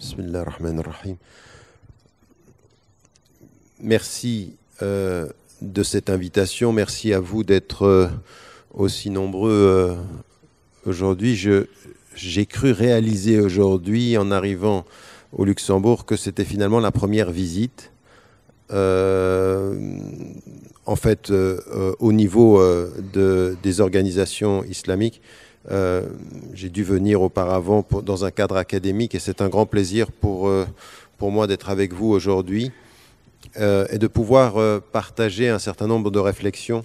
Bismillah ar Merci euh, de cette invitation. Merci à vous d'être euh, aussi nombreux euh, aujourd'hui. J'ai cru réaliser aujourd'hui, en arrivant au Luxembourg, que c'était finalement la première visite. en fait, au niveau des organisations islamiques, euh, j'ai dû venir auparavant dans un cadre académique et c'est un grand plaisir pour, euh, pour moi d'être avec vous aujourd'hui euh, et de pouvoir partager un certain nombre de réflexions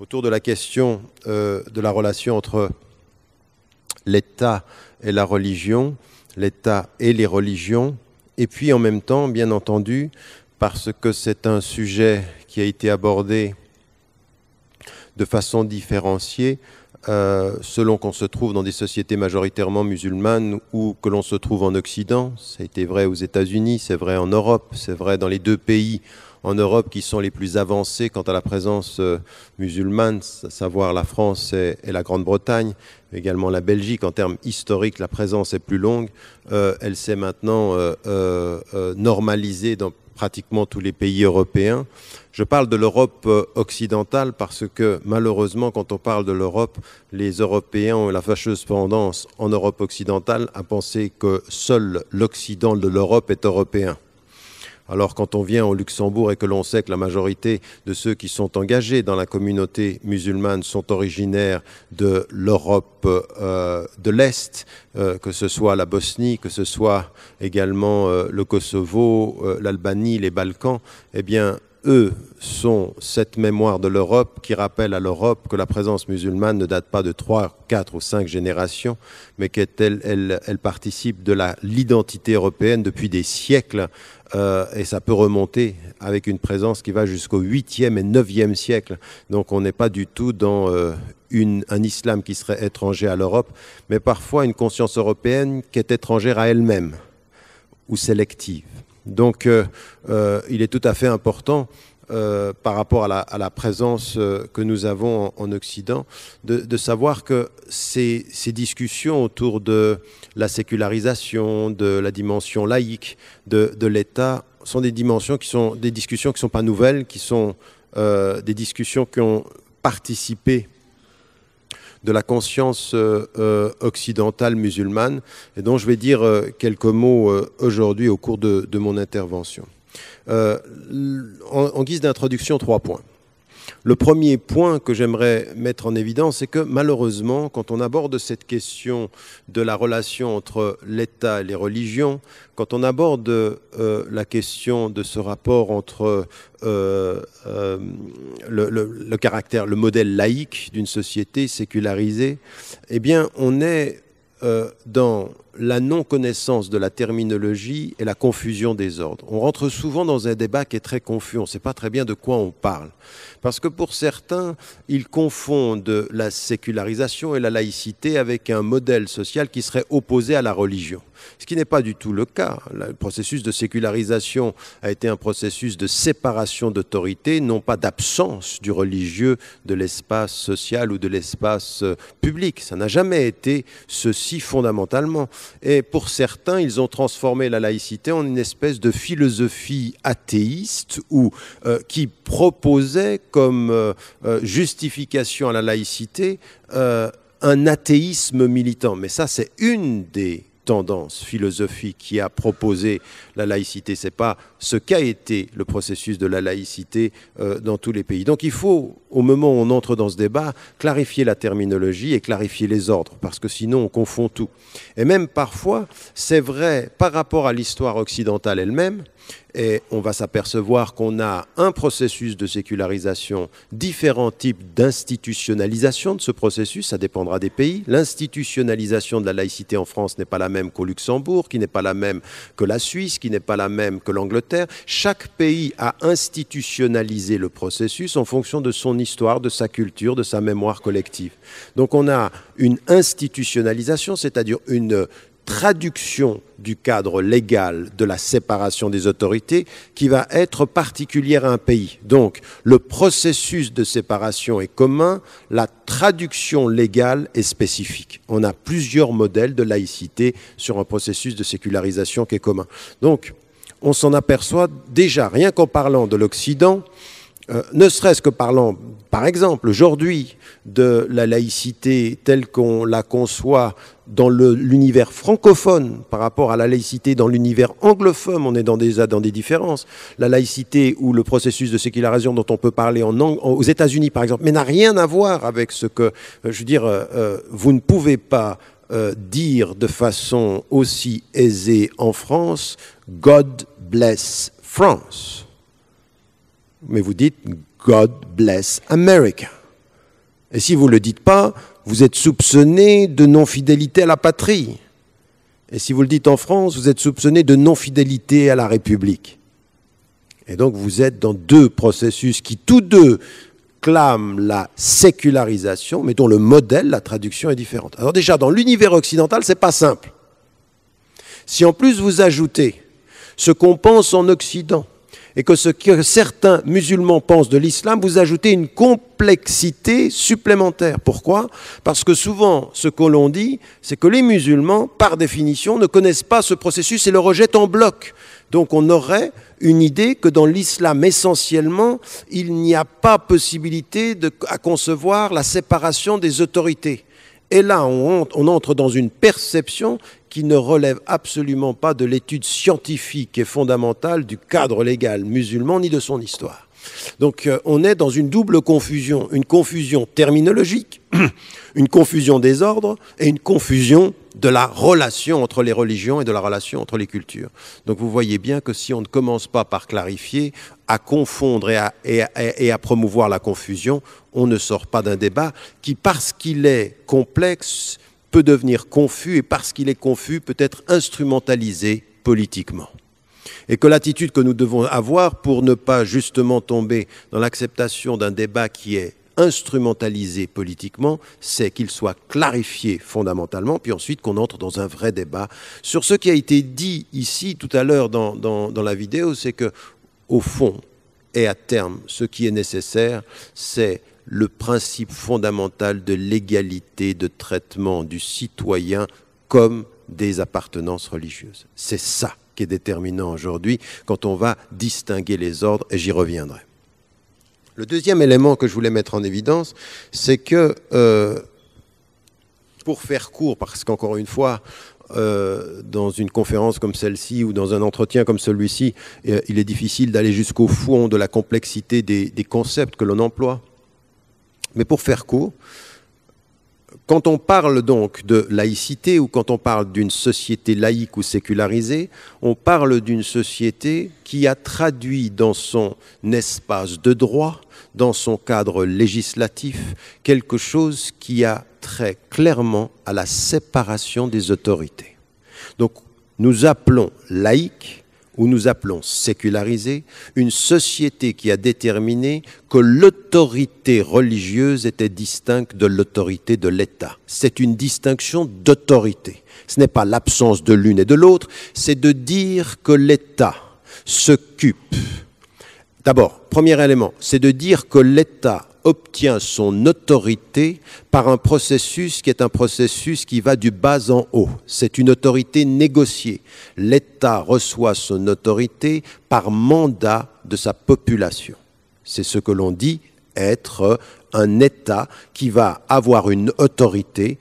autour de la question de la relation entre l'État et la religion, l'État et les religions, et puis en même temps, bien entendu, parce que c'est un sujet qui a été abordé de façon différenciée euh, selon qu'on se trouve dans des sociétés majoritairement musulmanes ou que l'on se trouve en Occident, ça a été vrai aux États-Unis, c'est vrai en Europe, c'est vrai dans les deux pays en Europe qui sont les plus avancés quant à la présence euh, musulmane, à savoir la France et, la Grande-Bretagne, mais également la Belgique. En termes historiques, la présence est plus longue. Euh, elle s'est maintenant normalisée dans pratiquement tous les pays européens. Je parle de l'Europe euh, occidentale parce que malheureusement, quand on parle de l'Europe, les Européens ont la fâcheuse tendance en Europe occidentale à penser que seul l'Occident de l'Europe est européen. Alors quand on vient au Luxembourg et que l'on sait que la majorité de ceux qui sont engagés dans la communauté musulmane sont originaires de l'Europe euh, de l'Est, euh, que ce soit la Bosnie, que ce soit également euh, le Kosovo, l'Albanie, les Balkans, eh bien eux sont cette mémoire de l'Europe qui rappelle à l'Europe que la présence musulmane ne date pas de trois, quatre ou cinq générations, mais qu'elle elle, elle participe de l'identité européenne depuis des siècles. Euh, et ça peut remonter avec une présence qui va jusqu'au 8e et 9e siècle. Donc on n'est pas du tout dans euh, un islam qui serait étranger à l'Europe, mais parfois une conscience européenne qui est étrangère à elle-même ou sélective. Donc euh, il est tout à fait important euh, par rapport à la, présence euh, que nous avons en, Occident, de, savoir que ces, discussions autour de la sécularisation, de la dimension laïque de, l'État sont des dimensions qui sont des discussions qui ne sont pas nouvelles, qui sont euh, des discussions qui ont participé de la conscience occidentale musulmane, et dont je vais dire quelques mots aujourd'hui au cours de mon intervention. Euh, en, guise d'introduction, trois points. Le premier point que j'aimerais mettre en évidence, c'est que malheureusement, quand on aborde cette question de la relation entre l'État et les religions, quand on aborde euh, la question de ce rapport entre euh, le, le, caractère, le modèle laïque d'une société sécularisée, eh bien, on est euh, dans la non-connaissance de la terminologie et la confusion des ordres. On rentre souvent dans un débat qui est très confus, on ne sait pas très bien de quoi on parle. Parce que pour certains, ils confondent la sécularisation et la laïcité avec un modèle social qui serait opposé à la religion. Ce qui n'est pas du tout le cas. Le processus de sécularisation a été un processus de séparation d'autorité, non pas d'absence du religieux de l'espace social ou de l'espace euh, public. Ça n'a jamais été ceci fondamentalement. Et pour certains, ils ont transformé la laïcité en une espèce de philosophie athéiste ou euh, qui proposait comme euh, euh, justification à la laïcité euh, un athéisme militant. Mais ça, c'est une des tendances philosophiques qui a proposé la laïcité. C'est pas ce qu'a été le processus de la laïcité dans tous les pays. Donc il faut, au moment où on entre dans ce débat, clarifier la terminologie et clarifier les ordres, parce que sinon on confond tout. Et même parfois, c'est vrai par rapport à l'histoire occidentale elle-même, et on va s'apercevoir qu'on a un processus de sécularisation, différents types d'institutionnalisation de ce processus, ça dépendra des pays. L'institutionnalisation de la laïcité en France n'est pas la même qu'au Luxembourg, qui n'est pas la même que la Suisse, qui n'est pas la même que l'Angleterre. Chaque pays a institutionnalisé le processus en fonction de son histoire, de sa culture, de sa mémoire collective. Donc on a une institutionnalisation, c'est-à-dire une traduction du cadre légal de la séparation des autorités qui va être particulière à un pays. Donc, le processus de séparation est commun, la traduction légale est spécifique. On a plusieurs modèles de laïcité sur un processus de sécularisation qui est commun. Donc, on s'en aperçoit déjà, rien qu'en parlant de l'Occident, euh, ne serait-ce que parlant, par exemple, aujourd'hui de la laïcité telle qu'on la conçoit dans l'univers francophone par rapport à la laïcité dans l'univers anglophone, on est dans des, dans des différences. La laïcité ou le processus de sécularisation dont on peut parler en, aux États-Unis, par exemple, mais n'a rien à voir avec ce que, euh, je veux dire, euh, vous ne pouvez pas dire de façon aussi aisée en France, God bless France mais vous dites God bless America. Et si vous ne le dites pas, vous êtes soupçonné de non-fidélité à la patrie. Et si vous le dites en France, vous êtes soupçonné de non-fidélité à la République. Et donc vous êtes dans deux processus qui tous deux clament la sécularisation, mais dont le modèle, la traduction est différente. Alors déjà, dans l'univers occidental, ce n'est pas simple. Si en plus vous ajoutez ce qu'on pense en Occident, et que ce que certains musulmans pensent de l'islam, vous ajoutez une complexité supplémentaire. Pourquoi Parce que souvent, ce que l'on dit, c'est que les musulmans, par définition, ne connaissent pas ce processus et le rejettent en bloc. Donc on aurait une idée que dans l'islam essentiellement, il n'y a pas possibilité de, à concevoir la séparation des autorités. Et là, on, entre dans une perception qui ne relève absolument pas de l'étude scientifique et fondamentale du cadre légal musulman ni de son histoire. Donc euh, on est dans une double confusion, une confusion terminologique, une confusion des ordres et une confusion de la relation entre les religions et de la relation entre les cultures. Donc vous voyez bien que si on ne commence pas par clarifier, à confondre et à, et à promouvoir la confusion, on ne sort pas d'un débat qui, parce qu'il est complexe, peut devenir confus et parce qu'il est confus peut être instrumentalisé politiquement et que l'attitude que nous devons avoir pour ne pas justement tomber dans l'acceptation d'un débat qui est instrumentalisé politiquement, c'est qu'il soit clarifié fondamentalement, puis ensuite qu'on entre dans un vrai débat. Sur ce qui a été dit ici tout à l'heure dans, la vidéo, c'est que, au fond et à terme, ce qui est nécessaire, c'est le principe fondamental de l'égalité de traitement du citoyen comme des appartenances religieuses. C'est ça qui est déterminant aujourd'hui quand on va distinguer les ordres, et j'y reviendrai. Le deuxième élément que je voulais mettre en évidence, c'est que, euh, pour faire court, parce qu'encore une fois, euh, dans une conférence comme celle-ci ou dans un entretien comme celui-ci, euh, il est difficile d'aller jusqu'au fond de la complexité des concepts que l'on emploie. Mais pour faire court, quand on parle donc de laïcité ou quand on parle d'une société laïque ou sécularisée, on parle d'une société qui a traduit dans son espace de droit, dans son cadre législatif, quelque chose qui a très clairement à la séparation des autorités. Donc nous appelons laïque où nous appelons séculariser une société qui a déterminé que l'autorité religieuse était distincte de l'autorité de l'État. C'est une distinction d'autorité. Ce n'est pas l'absence de l'une et de l'autre, c'est de dire que l'État s'occupe. D'abord, premier élément, c'est de dire que l'État obtient son autorité par un processus qui est un processus qui va du bas en haut. C'est une autorité négociée. L'État reçoit son autorité par mandat de sa population. C'est ce que l'on dit être un État qui va avoir une autorité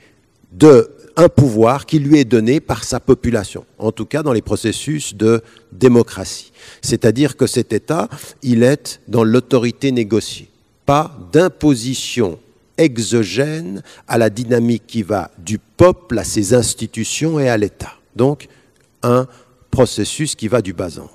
de un pouvoir qui lui est donné par sa population, en tout cas dans les processus de démocratie. C'est-à-dire que cet État, il est dans l'autorité négociée pas d'imposition exogène à la dynamique qui va du peuple à ses institutions et à l'État. Donc, un processus qui va du bas en.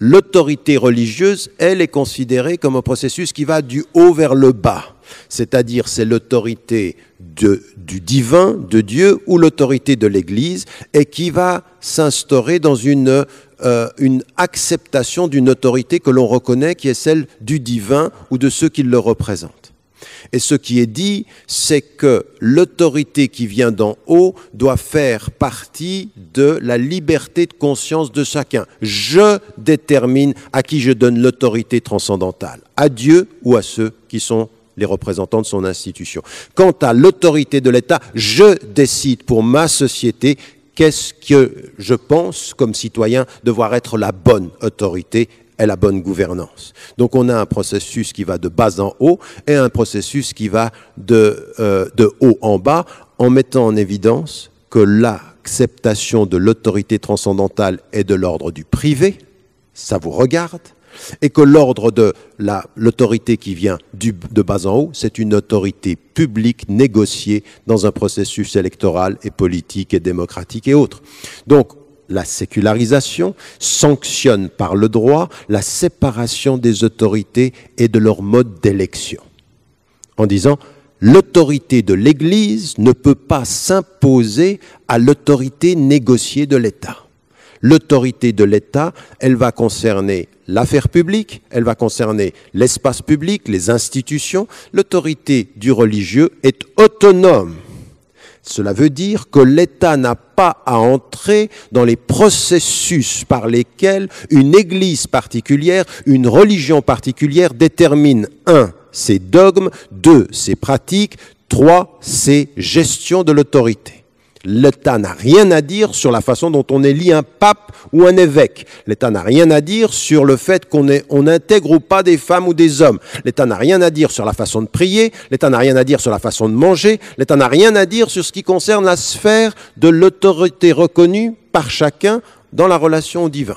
L'autorité religieuse, elle, est considérée comme un processus qui va du haut vers le bas c'est-à-dire c'est l'autorité du divin, de Dieu, ou l'autorité de l'Église, et qui va s'instaurer dans une, euh, une acceptation d'une autorité que l'on reconnaît, qui est celle du divin ou de ceux qui le représentent. Et ce qui est dit, c'est que l'autorité qui vient d'en haut doit faire partie de la liberté de conscience de chacun. Je détermine à qui je donne l'autorité transcendantale, à Dieu ou à ceux qui sont les représentants de son institution. Quant à l'autorité de l'État, je décide pour ma société qu'est-ce que je pense comme citoyen devoir être la bonne autorité et la bonne gouvernance. Donc on a un processus qui va de bas en haut et un processus qui va de, euh, haut en bas en mettant en évidence que l'acceptation de l'autorité transcendantale est de l'ordre du privé, ça vous regarde, et que l'ordre de l'autorité qui vient de bas en haut, c'est une autorité publique négociée dans un processus électoral et politique et démocratique et autres. Donc, la sécularisation sanctionne par le droit la séparation des autorités et de leur mode d'élection, en disant l'autorité de l'Église ne peut pas s'imposer à l'autorité négociée de l'État. L'autorité de l'État, elle va concerner l'affaire publique, elle va concerner l'espace public, les institutions. L'autorité du religieux est autonome. Cela veut dire que l'État n'a pas à entrer dans les processus par lesquels une Église particulière, une religion particulière détermine 1. ses dogmes, 2. ses pratiques, 3. ses gestions de l'autorité. L'État n'a rien à dire sur la façon dont on élit un pape ou un évêque. L'État n'a rien à dire sur le fait qu'on on intègre ou pas des femmes ou des hommes. L'État n'a rien à dire sur la façon de prier. L'État n'a rien à dire sur la façon de manger. L'État n'a rien à dire sur ce qui concerne la sphère de l'autorité reconnue par chacun dans la relation au divin.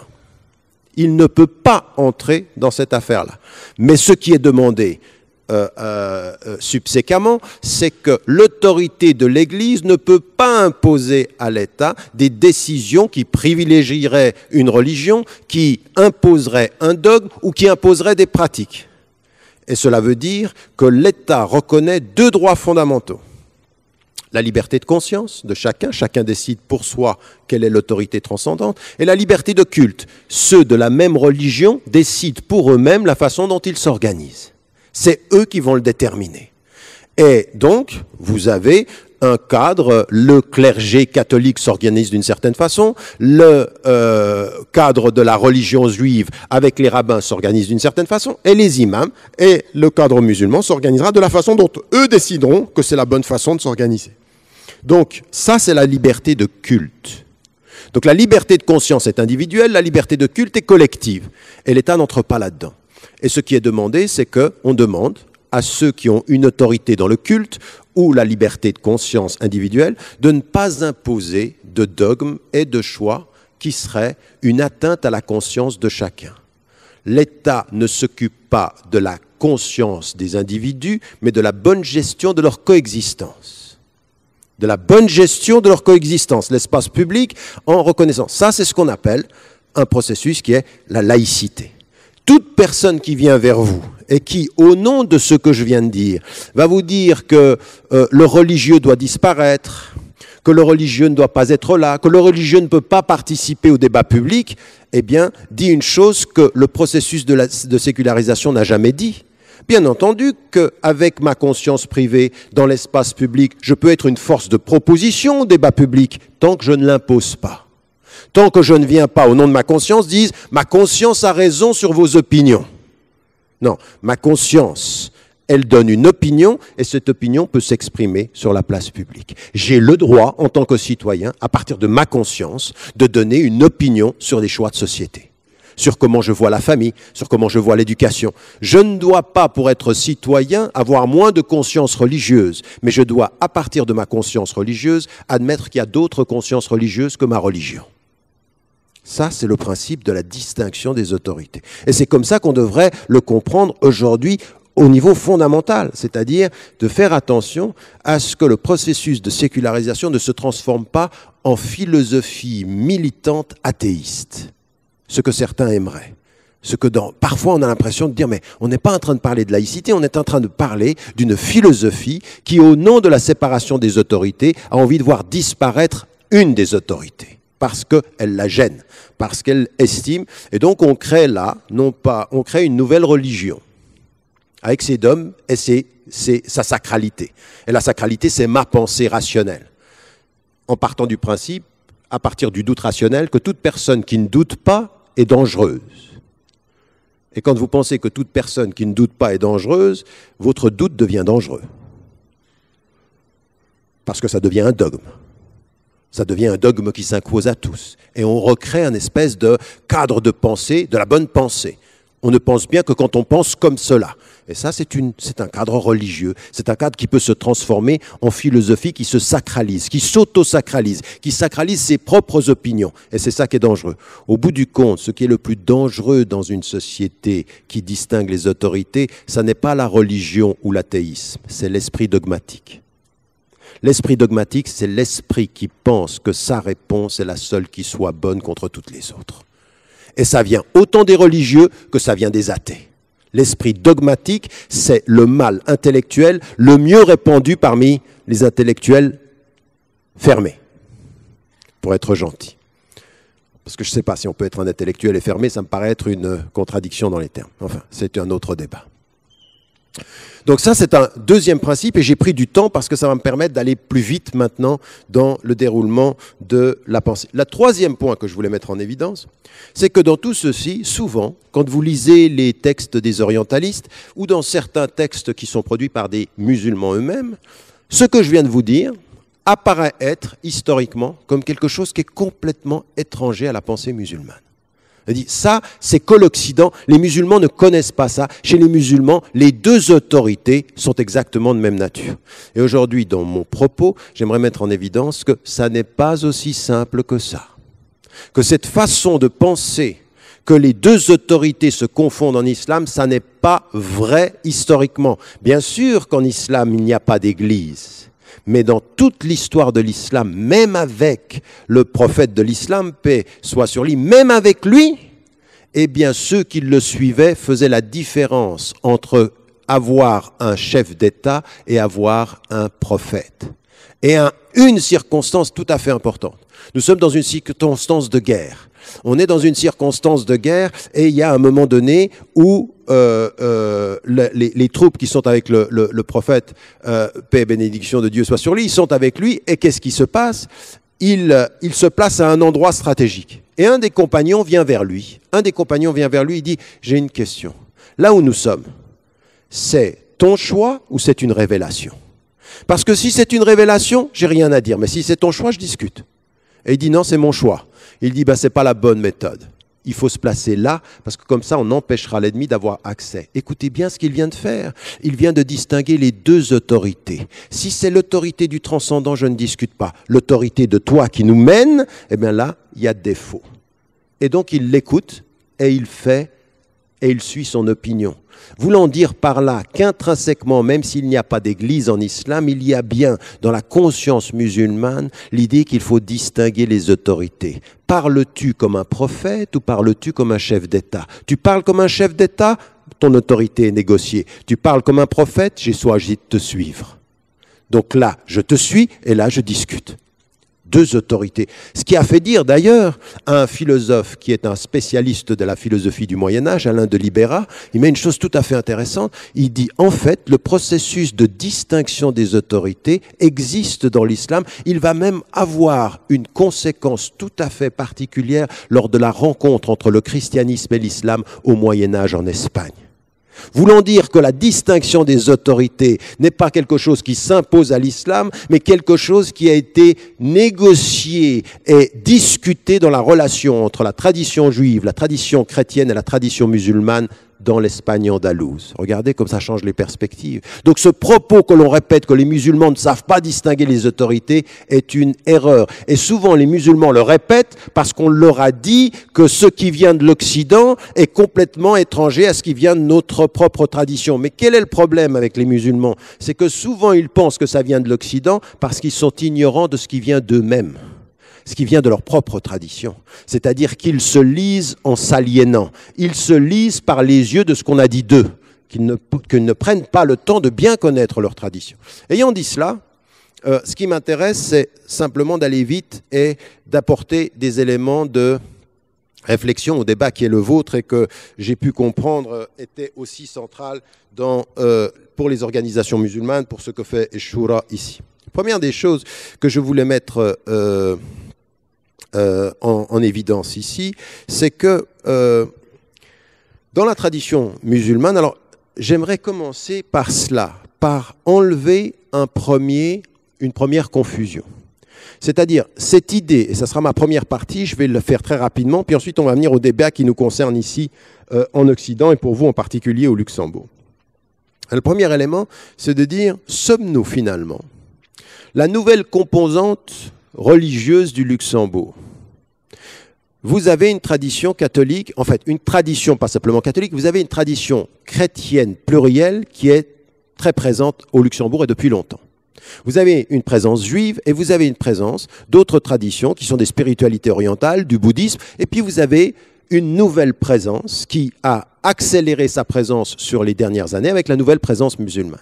Il ne peut pas entrer dans cette affaire-là. Mais ce qui est demandé, euh, euh, euh, subséquemment, c'est que l'autorité de l'Église ne peut pas imposer à l'État des décisions qui privilégieraient une religion, qui imposerait un dogme ou qui imposerait des pratiques. Et cela veut dire que l'État reconnaît deux droits fondamentaux. La liberté de conscience de chacun, chacun décide pour soi quelle est l'autorité transcendante, et la liberté de culte. Ceux de la même religion décident pour eux-mêmes la façon dont ils s'organisent. C'est eux qui vont le déterminer. Et donc, vous avez un cadre, le clergé catholique s'organise d'une certaine façon, le euh, cadre de la religion juive avec les rabbins s'organise d'une certaine façon, et les imams et le cadre musulman s'organisera de la façon dont eux décideront que c'est la bonne façon de s'organiser. Donc ça, c'est la liberté de culte. Donc la liberté de conscience est individuelle, la liberté de culte est collective, et l'État n'entre pas là-dedans. Et ce qui est demandé, c'est qu'on demande à ceux qui ont une autorité dans le culte ou la liberté de conscience individuelle de ne pas imposer de dogmes et de choix qui seraient une atteinte à la conscience de chacun. L'État ne s'occupe pas de la conscience des individus, mais de la bonne gestion de leur coexistence. De la bonne gestion de leur coexistence, l'espace public en reconnaissant. Ça, c'est ce qu'on appelle un processus qui est la laïcité toute personne qui vient vers vous et qui, au nom de ce que je viens de dire, va vous dire que euh, le religieux doit disparaître, que le religieux ne doit pas être là, que le religieux ne peut pas participer au débat public, eh bien, dit une chose que le processus de, la, de sécularisation n'a jamais dit. Bien entendu qu'avec ma conscience privée, dans l'espace public, je peux être une force de proposition au débat public, tant que je ne l'impose pas tant que je ne viens pas au nom de ma conscience, disent ma conscience a raison sur vos opinions. Non, ma conscience, elle donne une opinion et cette opinion peut s'exprimer sur la place publique. J'ai le droit, en tant que citoyen, à partir de ma conscience, de donner une opinion sur les choix de société sur comment je vois la famille, sur comment je vois l'éducation. Je ne dois pas, pour être citoyen, avoir moins de conscience religieuse, mais je dois, à partir de ma conscience religieuse, admettre qu'il y a d'autres consciences religieuses que ma religion. Ça, c'est le principe de la distinction des autorités. Et c'est comme ça qu'on devrait le comprendre aujourd'hui au niveau fondamental, c'est-à-dire de faire attention à ce que le processus de sécularisation ne se transforme pas en philosophie militante athéiste, ce que certains aimeraient. Ce que dans, parfois on a l'impression de dire, mais on n'est pas en train de parler de laïcité, on est en train de parler d'une philosophie qui, au nom de la séparation des autorités, a envie de voir disparaître une des autorités parce qu'elle la gêne, parce qu'elle estime. Et donc on crée là, non pas, on crée une nouvelle religion avec ses dômes et c'est sa sacralité. Et la sacralité, c'est ma pensée rationnelle. En partant du principe, à partir du doute rationnel, que toute personne qui ne doute pas est dangereuse. Et quand vous pensez que toute personne qui ne doute pas est dangereuse, votre doute devient dangereux. Parce que ça devient un dogme. Ça devient un dogme qui s'impose à tous. Et on recrée un espèce de cadre de pensée, de la bonne pensée. On ne pense bien que quand on pense comme cela. Et ça, c'est un cadre religieux. C'est un cadre qui peut se transformer en philosophie qui se sacralise, qui s'auto-sacralise, qui sacralise ses propres opinions. Et c'est ça qui est dangereux. Au bout du compte, ce qui est le plus dangereux dans une société qui distingue les autorités, ça n'est pas la religion ou l'athéisme, c'est l'esprit dogmatique. L'esprit dogmatique, c'est l'esprit qui pense que sa réponse est la seule qui soit bonne contre toutes les autres. Et ça vient autant des religieux que ça vient des athées. L'esprit dogmatique, c'est le mal intellectuel le mieux répandu parmi les intellectuels fermés, pour être gentil. Parce que je ne sais pas si on peut être un intellectuel et fermé, ça me paraît être une contradiction dans les termes. Enfin, c'est un autre débat. Donc ça, c'est un deuxième principe et j'ai pris du temps parce que ça va me permettre d'aller plus vite maintenant dans le déroulement de la pensée. Le troisième point que je voulais mettre en évidence, c'est que dans tout ceci, souvent, quand vous lisez les textes des orientalistes ou dans certains textes qui sont produits par des musulmans eux-mêmes, ce que je viens de vous dire apparaît être historiquement comme quelque chose qui est complètement étranger à la pensée musulmane dit, ça, c'est que l'Occident, les musulmans ne connaissent pas ça. Chez les musulmans, les deux autorités sont exactement de même nature. Et aujourd'hui, dans mon propos, j'aimerais mettre en évidence que ça n'est pas aussi simple que ça. Que cette façon de penser que les deux autorités se confondent en islam, ça n'est pas vrai historiquement. Bien sûr qu'en islam, il n'y a pas d'église. Mais dans toute l'histoire de l'islam, même avec le prophète de l'islam, paix soit sur lui, même avec lui, eh bien ceux qui le suivaient faisaient la différence entre avoir un chef d'État et avoir un prophète. Et une circonstance tout à fait importante. Nous sommes dans une circonstance de guerre. On est dans une circonstance de guerre et il y a un moment donné où euh, euh, les, troupes qui sont avec le, prophète, euh, paix et bénédiction de Dieu soit sur lui, ils sont avec lui et qu'est-ce qui se passe il, se place à un endroit stratégique. Et un des compagnons vient vers lui. Un des compagnons vient vers lui, et dit, j'ai une question. Là où nous sommes, c'est ton choix ou c'est une révélation Parce que si c'est une révélation, j'ai rien à dire. Mais si c'est ton choix, je discute. Et il dit, non, c'est mon choix. Il dit, ben, ce pas la bonne méthode. Il faut se placer là, parce que comme ça, on empêchera l'ennemi d'avoir accès. Écoutez bien ce qu'il vient de faire. Il vient de distinguer les deux autorités. Si c'est l'autorité du transcendant, je ne discute pas. L'autorité de toi qui nous mène, eh bien là, il y a défaut. Et donc, il l'écoute et il fait et il suit son opinion. Voulant dire par là qu'intrinsèquement, même s'il n'y a pas d'église en islam, il y a bien dans la conscience musulmane l'idée qu'il faut distinguer les autorités. Parles-tu comme un prophète ou parles-tu comme un chef d'État Tu parles comme un chef d'État, ton autorité est négociée. Tu parles comme un prophète, j'ai choisi de te suivre. Donc là, je te suis et là, je discute deux autorités. Ce qui a fait dire d'ailleurs à un philosophe qui est un spécialiste de la philosophie du Moyen Âge, Alain de Libera, il met une chose tout à fait intéressante. Il dit en fait le processus de distinction des autorités existe dans l'islam. Il va même avoir une conséquence tout à fait particulière lors de la rencontre entre le christianisme et l'islam au Moyen Âge en Espagne voulant dire que la distinction des autorités n'est pas quelque chose qui s'impose à l'islam, mais quelque chose qui a été négocié et discuté dans la relation entre la tradition juive, la tradition chrétienne et la tradition musulmane dans l'Espagne andalouse. Regardez comme ça change les perspectives. Donc ce propos que l'on répète que les musulmans ne savent pas distinguer les autorités est une erreur. Et souvent les musulmans le répètent parce qu'on leur a dit que ce qui vient de l'Occident est complètement étranger à ce qui vient de notre propre tradition. Mais quel est le problème avec les musulmans C'est que souvent ils pensent que ça vient de l'Occident parce qu'ils sont ignorants de ce qui vient d'eux-mêmes ce qui vient de leur propre tradition. C'est-à-dire qu'ils se lisent en s'aliénant. Ils se lisent par les yeux de ce qu'on a dit d'eux, qu'ils ne, prennent pas le temps de bien connaître leur tradition. Ayant dit cela, euh, ce qui m'intéresse, c'est simplement d'aller vite et d'apporter des éléments de réflexion au débat qui est le vôtre et que j'ai pu comprendre euh, était aussi central euh, pour les organisations musulmanes, pour ce que fait Shura ici. Première des choses que je voulais mettre euh, en, évidence ici, c'est que euh, dans la tradition musulmane, alors j'aimerais commencer par cela, par enlever un premier, une première confusion. C'est-à-dire cette idée, et ça sera ma première partie, je vais le faire très rapidement, puis ensuite on va venir au débat qui nous concerne ici euh, en Occident et pour vous en particulier au Luxembourg. Le premier élément, c'est de dire, sommes-nous finalement la nouvelle composante religieuse du Luxembourg vous avez une tradition catholique, en fait, une tradition pas simplement catholique, vous avez une tradition chrétienne plurielle qui est très présente au Luxembourg et depuis longtemps. Vous avez une présence juive et vous avez une présence d'autres traditions qui sont des spiritualités orientales, du bouddhisme, et puis vous avez une nouvelle présence qui a accéléré sa présence sur les dernières années avec la nouvelle présence musulmane.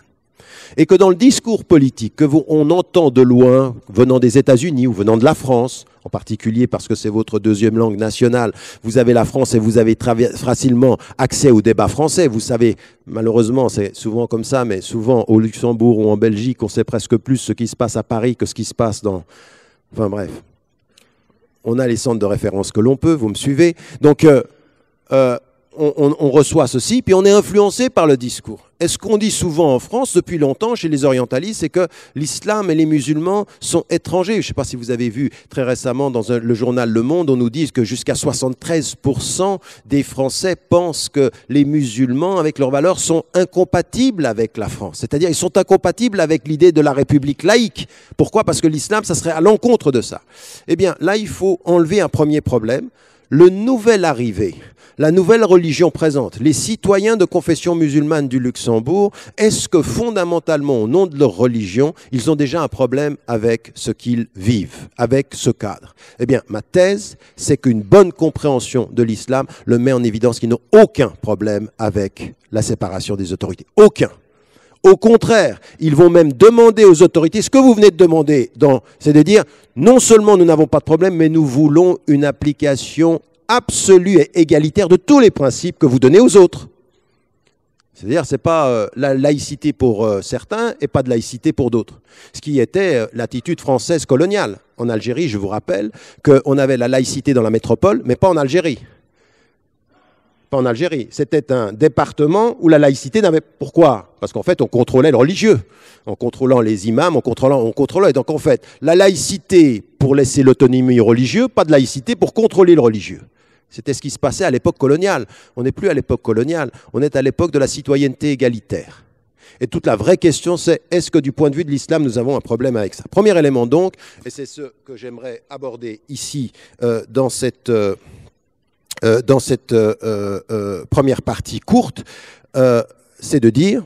Et que dans le discours politique que vous, on entend de loin, venant des États-Unis ou venant de la France, en particulier parce que c'est votre deuxième langue nationale. Vous avez la France et vous avez facilement accès au débat français. Vous savez, malheureusement, c'est souvent comme ça, mais souvent au Luxembourg ou en Belgique, on sait presque plus ce qui se passe à Paris que ce qui se passe dans... Enfin bref. On a les centres de référence que l'on peut, vous me suivez. Donc... Euh, euh, on, reçoit ceci, puis on est influencé par le discours. Et ce qu'on dit souvent en France, depuis longtemps, chez les orientalistes, c'est que l'islam et les musulmans sont étrangers. Je ne sais pas si vous avez vu très récemment dans le journal Le Monde, on nous dit que jusqu'à 73% des Français pensent que les musulmans, avec leurs valeurs, sont incompatibles avec la France. C'est-à-dire, ils sont incompatibles avec l'idée de la République laïque. Pourquoi Parce que l'islam, ça serait à l'encontre de ça. Eh bien, là, il faut enlever un premier problème le nouvel arrivé, la nouvelle religion présente, les citoyens de confession musulmane du Luxembourg, est-ce que fondamentalement, au nom de leur religion, ils ont déjà un problème avec ce qu'ils vivent, avec ce cadre Eh bien, ma thèse, c'est qu'une bonne compréhension de l'islam le met en évidence qu'ils n'ont aucun problème avec la séparation des autorités. Aucun. Au contraire, ils vont même demander aux autorités ce que vous venez de demander, c'est de dire non seulement nous n'avons pas de problème, mais nous voulons une application absolue et égalitaire de tous les principes que vous donnez aux autres. C'est-à-dire, ce n'est pas euh, la laïcité pour euh, certains et pas de laïcité pour d'autres. Ce qui était euh, l'attitude française coloniale. En Algérie, je vous rappelle qu'on avait la laïcité dans la métropole, mais pas en Algérie pas en Algérie, c'était un département où la laïcité n'avait... Pourquoi Parce qu'en fait, on contrôlait le religieux, en contrôlant les imams, en contrôlant, on contrôlait. Donc en fait, la laïcité pour laisser l'autonomie religieuse, pas de laïcité pour contrôler le religieux. C'était ce qui se passait à l'époque coloniale. On n'est plus à l'époque coloniale, on est à l'époque de la citoyenneté égalitaire. Et toute la vraie question, c'est est-ce que du point de vue de l'islam, nous avons un problème avec ça Premier élément donc, et c'est ce que j'aimerais aborder ici euh, dans cette... Euh, euh, dans cette euh, euh, première partie courte, c'est de dire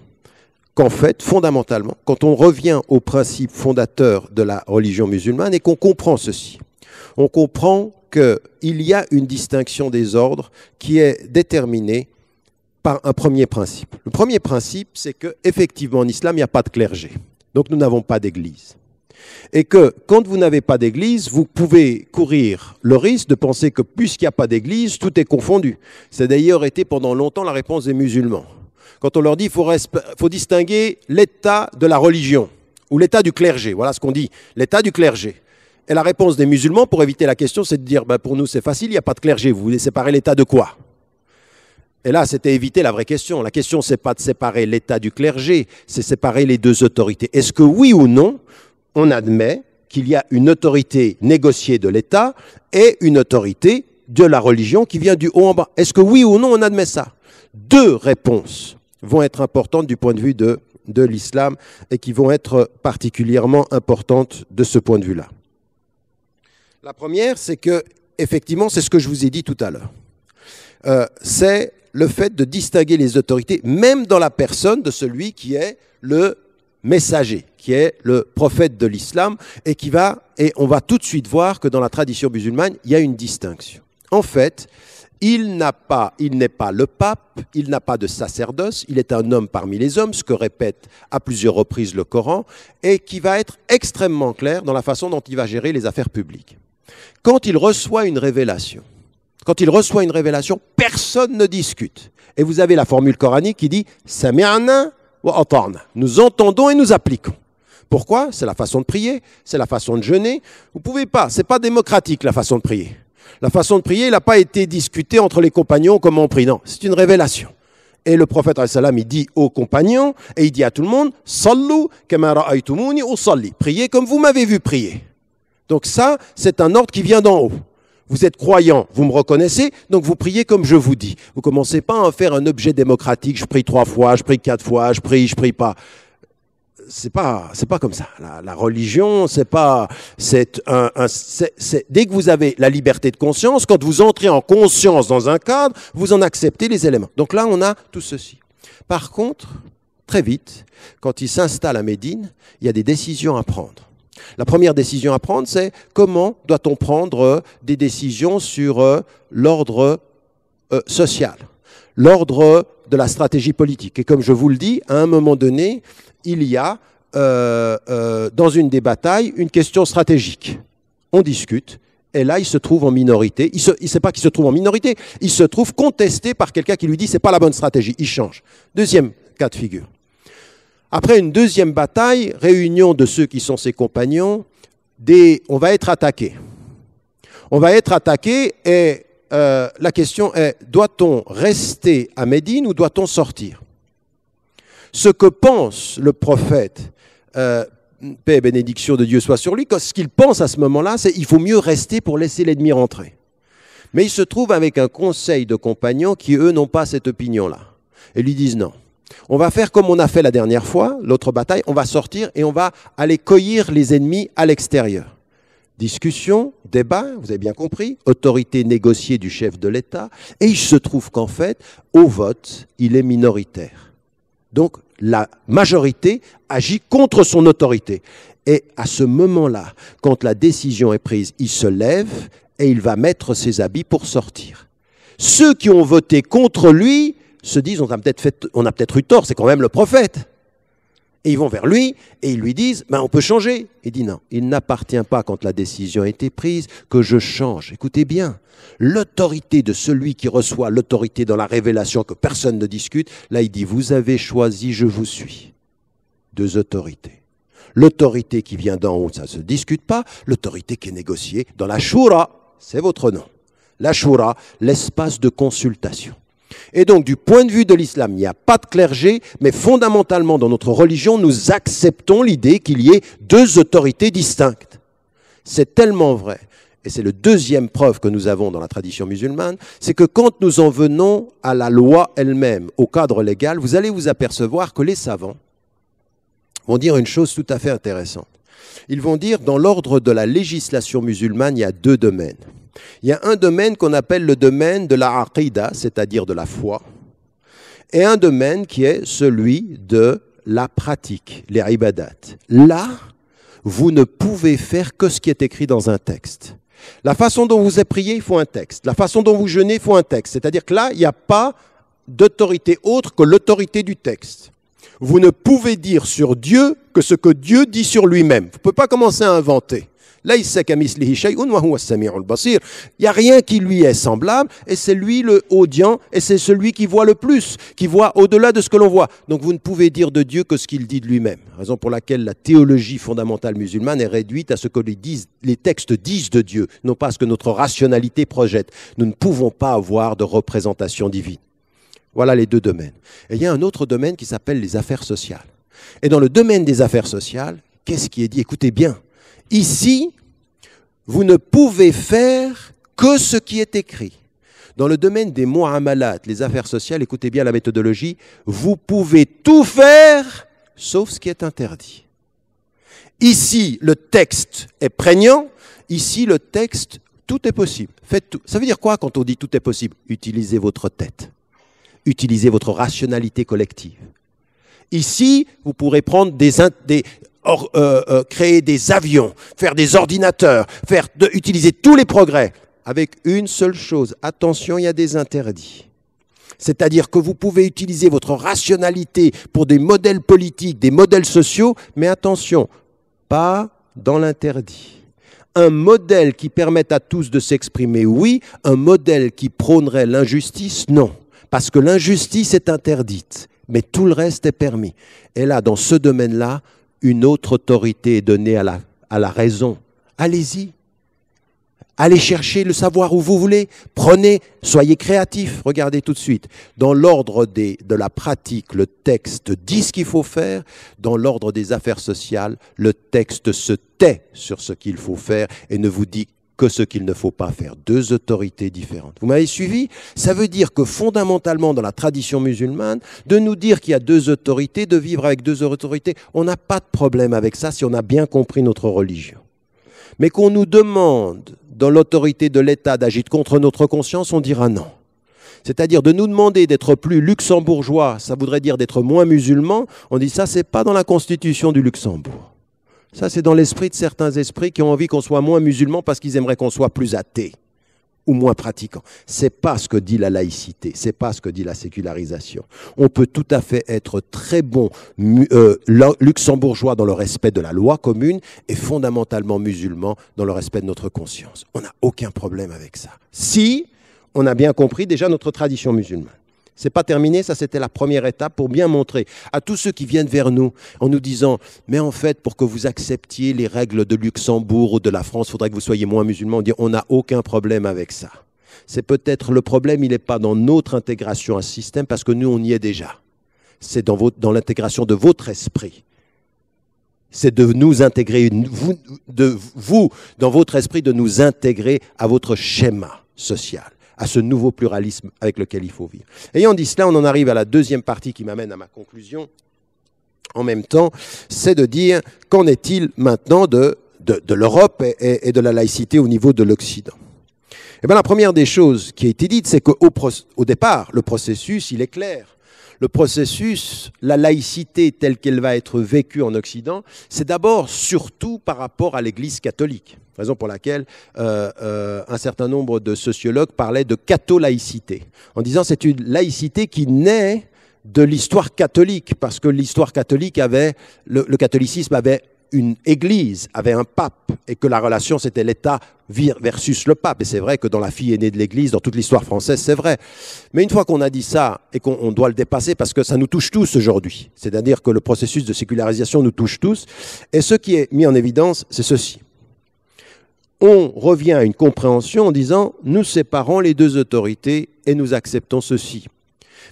qu'en fait, fondamentalement, quand on revient aux principes fondateurs de la religion musulmane et qu'on comprend ceci, on comprend qu'il y a une distinction des ordres qui est déterminée par un premier principe. Le premier principe, c'est qu'effectivement, en islam, il n'y a pas de clergé. Donc nous n'avons pas d'église. Et que quand vous n'avez pas d'église, vous pouvez courir le risque de penser que puisqu'il n'y a pas d'église, tout est confondu. C'est d'ailleurs été pendant longtemps la réponse des musulmans. Quand on leur dit faut, distinguer l'état de la religion ou l'état du clergé, voilà ce qu'on dit, l'état du clergé. Et la réponse des musulmans pour éviter la question, c'est de dire ben, pour nous c'est facile, il n'y a pas de clergé, vous voulez séparer l'état de quoi et là, c'était éviter la vraie question. La question, c'est pas de séparer l'État du clergé, c'est séparer les deux autorités. Est-ce que oui ou non, on admet qu'il y a une autorité négociée de l'État et une autorité de la religion qui vient du haut en bas. Est-ce que oui ou non on admet ça Deux réponses vont être importantes du point de vue de, de l'islam et qui vont être particulièrement importantes de ce point de vue-là. La première, c'est que, effectivement, c'est ce que je vous ai dit tout à l'heure. Euh, c'est le fait de distinguer les autorités, même dans la personne, de celui qui est le messager qui est le prophète de l'islam et qui va et on va tout de suite voir que dans la tradition musulmane, il y a une distinction. En fait, il n'a pas, il n'est pas le pape, il n'a pas de sacerdoce, il est un homme parmi les hommes, ce que répète à plusieurs reprises le Coran, et qui va être extrêmement clair dans la façon dont il va gérer les affaires publiques. Quand il reçoit une révélation, quand il reçoit une révélation, personne ne discute. Et vous avez la formule coranique qui dit Samirna » Nous entendons et nous appliquons. Pourquoi C'est la façon de prier, c'est la façon de jeûner. Vous pouvez pas, c'est pas démocratique la façon de prier. La façon de prier, n'a pas été discutée entre les compagnons comme on prie. Non, c'est une révélation. Et le prophète salam il dit aux compagnons et il dit à tout le monde Sallu ou salli. Priez comme vous m'avez vu prier. Donc ça, c'est un ordre qui vient d'en haut. Vous êtes croyant, vous me reconnaissez, donc vous priez comme je vous dis. Vous commencez pas à en faire un objet démocratique. Je prie trois fois, je prie quatre fois, je prie, je prie pas. C'est pas, c'est pas comme ça. La, la religion, c'est pas, dès que vous avez la liberté de conscience, quand vous entrez en conscience dans un cadre, vous en acceptez les éléments. Donc là, on a tout ceci. Par contre, très vite, quand il s'installe à Médine, il y a des décisions à prendre. La première décision à prendre, c'est comment doit-on prendre euh, des décisions sur euh, l'ordre euh, social, l'ordre de la stratégie politique. Et comme je vous le dis, à un moment donné, il y a dans une des batailles une question stratégique. On discute. Et là, il se trouve en minorité. Il ne sait pas qu'il se trouve en minorité. Il se trouve contesté par quelqu'un qui lui dit c'est pas la bonne stratégie. Il change. Deuxième cas de figure. Après une deuxième bataille, réunion de ceux qui sont ses compagnons, on va être attaqué. On va être attaqué et euh, la question est, doit-on rester à Médine ou doit-on sortir Ce que pense le prophète, euh, paix et bénédiction de Dieu soit sur lui, ce qu'il pense à ce moment-là, c'est qu'il faut mieux rester pour laisser l'ennemi rentrer. Mais il se trouve avec un conseil de compagnons qui, eux, n'ont pas cette opinion-là. Et lui disent non, on va faire comme on a fait la dernière fois, l'autre bataille, on va sortir et on va aller cueillir les ennemis à l'extérieur. Discussion, débat, vous avez bien compris, autorité négociée du chef de l'État, et il se trouve qu'en fait, au vote, il est minoritaire. Donc la majorité agit contre son autorité. Et à ce moment-là, quand la décision est prise, il se lève et il va mettre ses habits pour sortir. Ceux qui ont voté contre lui se disent on a peut-être peut eu tort, c'est quand même le prophète. Et ils vont vers lui et ils lui disent ben, on peut changer. Il dit non, il n'appartient pas, quand la décision a été prise, que je change. Écoutez bien, l'autorité de celui qui reçoit l'autorité dans la révélation que personne ne discute, là il dit vous avez choisi, je vous suis. Deux autorités. L'autorité qui vient d'en haut, ça ne se discute pas. L'autorité qui est négociée dans la Shura, c'est votre nom. La Shura, l'espace de consultation. Et donc, du point de vue de l'islam, il n'y a pas de clergé, mais fondamentalement, dans notre religion, nous acceptons l'idée qu'il y ait deux autorités distinctes. C'est tellement vrai. Et c'est le deuxième preuve que nous avons dans la tradition musulmane, c'est que quand nous en venons à la loi elle-même, au cadre légal, vous allez vous apercevoir que les savants vont dire une chose tout à fait intéressante. Ils vont dire, dans l'ordre de la législation musulmane, il y a deux domaines. Il y a un domaine qu'on appelle le domaine de la aqida, c'est-à-dire de la foi, et un domaine qui est celui de la pratique, les ibadat. Là, vous ne pouvez faire que ce qui est écrit dans un texte. La façon dont vous êtes prié, il faut un texte. La façon dont vous jeûnez, il faut un texte. C'est-à-dire que là, il n'y a pas d'autorité autre que l'autorité du texte. Vous ne pouvez dire sur Dieu que ce que Dieu dit sur lui-même. Vous ne pouvez pas commencer à inventer. Il n'y a rien qui lui est semblable et c'est lui le audient et c'est celui qui voit le plus, qui voit au-delà de ce que l'on voit. Donc vous ne pouvez dire de Dieu que ce qu'il dit de lui-même. Raison pour laquelle la théologie fondamentale musulmane est réduite à ce que les, disent, les textes disent de Dieu, non pas à ce que notre rationalité projette. Nous ne pouvons pas avoir de représentation divine. Voilà les deux domaines. Et il y a un autre domaine qui s'appelle les affaires sociales. Et dans le domaine des affaires sociales, qu'est-ce qui est dit Écoutez bien, Ici, vous ne pouvez faire que ce qui est écrit. Dans le domaine des mu'amalat, les affaires sociales, écoutez bien la méthodologie, vous pouvez tout faire sauf ce qui est interdit. Ici, le texte est prégnant, ici, le texte, tout est possible. Faites tout. Ça veut dire quoi quand on dit tout est possible Utilisez votre tête, utilisez votre rationalité collective. Ici, vous pourrez prendre des euh, euh, créer des avions, faire des ordinateurs, faire utiliser tous les progrès avec une seule chose. Attention, il y a des interdits. C'est-à-dire que vous pouvez utiliser votre rationalité pour des modèles politiques, des modèles sociaux, mais attention, pas dans l'interdit. Un modèle qui permette à tous de s'exprimer, oui. Un modèle qui prônerait l'injustice, non. Parce que l'injustice est interdite, mais tout le reste est permis. Et là, dans ce domaine-là, une autre autorité est donnée à la, à la raison, allez-y. Allez chercher le savoir où vous voulez. Prenez, soyez créatifs. Regardez tout de suite. Dans l'ordre de la pratique, le texte dit ce qu'il faut faire. Dans l'ordre des affaires sociales, le texte se tait sur ce qu'il faut faire et ne vous dit que ce qu'il ne faut pas faire. Deux autorités différentes. Vous m'avez suivi Ça veut dire que fondamentalement, dans la tradition musulmane, de nous dire qu'il y a deux autorités, de vivre avec deux autorités, on n'a pas de problème avec ça si on a bien compris notre religion. Mais qu'on nous demande, dans l'autorité de l'État, d'agir contre notre conscience, on dira non. C'est-à-dire de nous demander d'être plus luxembourgeois, ça voudrait dire d'être moins musulman, on dit ça, c'est pas dans la constitution du Luxembourg. Ça, c'est dans l'esprit de certains esprits qui ont envie qu'on soit moins musulmans parce qu'ils aimeraient qu'on soit plus athée ou moins pratiquant. C'est pas ce que dit la laïcité, c'est pas ce que dit la sécularisation. On peut tout à fait être très bon euh, luxembourgeois dans le respect de la loi commune et fondamentalement musulman dans le respect de notre conscience. On n'a aucun problème avec ça. Si on a bien compris déjà notre tradition musulmane. C'est pas terminé, ça c'était la première étape pour bien montrer à tous ceux qui viennent vers nous en nous disant mais en fait pour que vous acceptiez les règles de Luxembourg ou de la France, faudrait que vous soyez moins musulmans. On dit on n'a aucun problème avec ça. C'est peut-être le problème, il n'est pas dans notre intégration à ce système parce que nous on y est déjà. C'est dans, dans l'intégration de votre esprit. C'est de nous intégrer, de vous, dans votre esprit, de nous intégrer à votre schéma social à ce nouveau pluralisme avec lequel il faut vivre. Ayant dit cela, on en arrive à la deuxième partie qui m'amène à ma conclusion en même temps, c'est de dire qu'en est-il maintenant de, de, l'Europe et, de la laïcité au niveau de l'Occident eh bien, la première des choses qui a été dite, c'est qu'au départ, le processus, il est clair le processus, la laïcité telle qu'elle va être vécue en Occident, c'est d'abord surtout par rapport à l'Église catholique. Raison pour laquelle euh, euh, un certain nombre de sociologues parlaient de catholaïcité, en disant c'est une laïcité qui naît de l'histoire catholique, parce que l'histoire catholique avait, le catholicisme avait une église avait un pape et que la relation c'était l'État versus le pape. Et c'est vrai que dans la fille aînée de l'église, dans toute l'histoire française, c'est vrai. Mais une fois qu'on a dit ça et qu'on doit le dépasser parce que ça nous touche tous aujourd'hui, c'est-à-dire que le processus de sécularisation nous touche tous, et ce qui est mis en évidence, c'est ceci. On revient à une compréhension en disant nous séparons les deux autorités et nous acceptons ceci.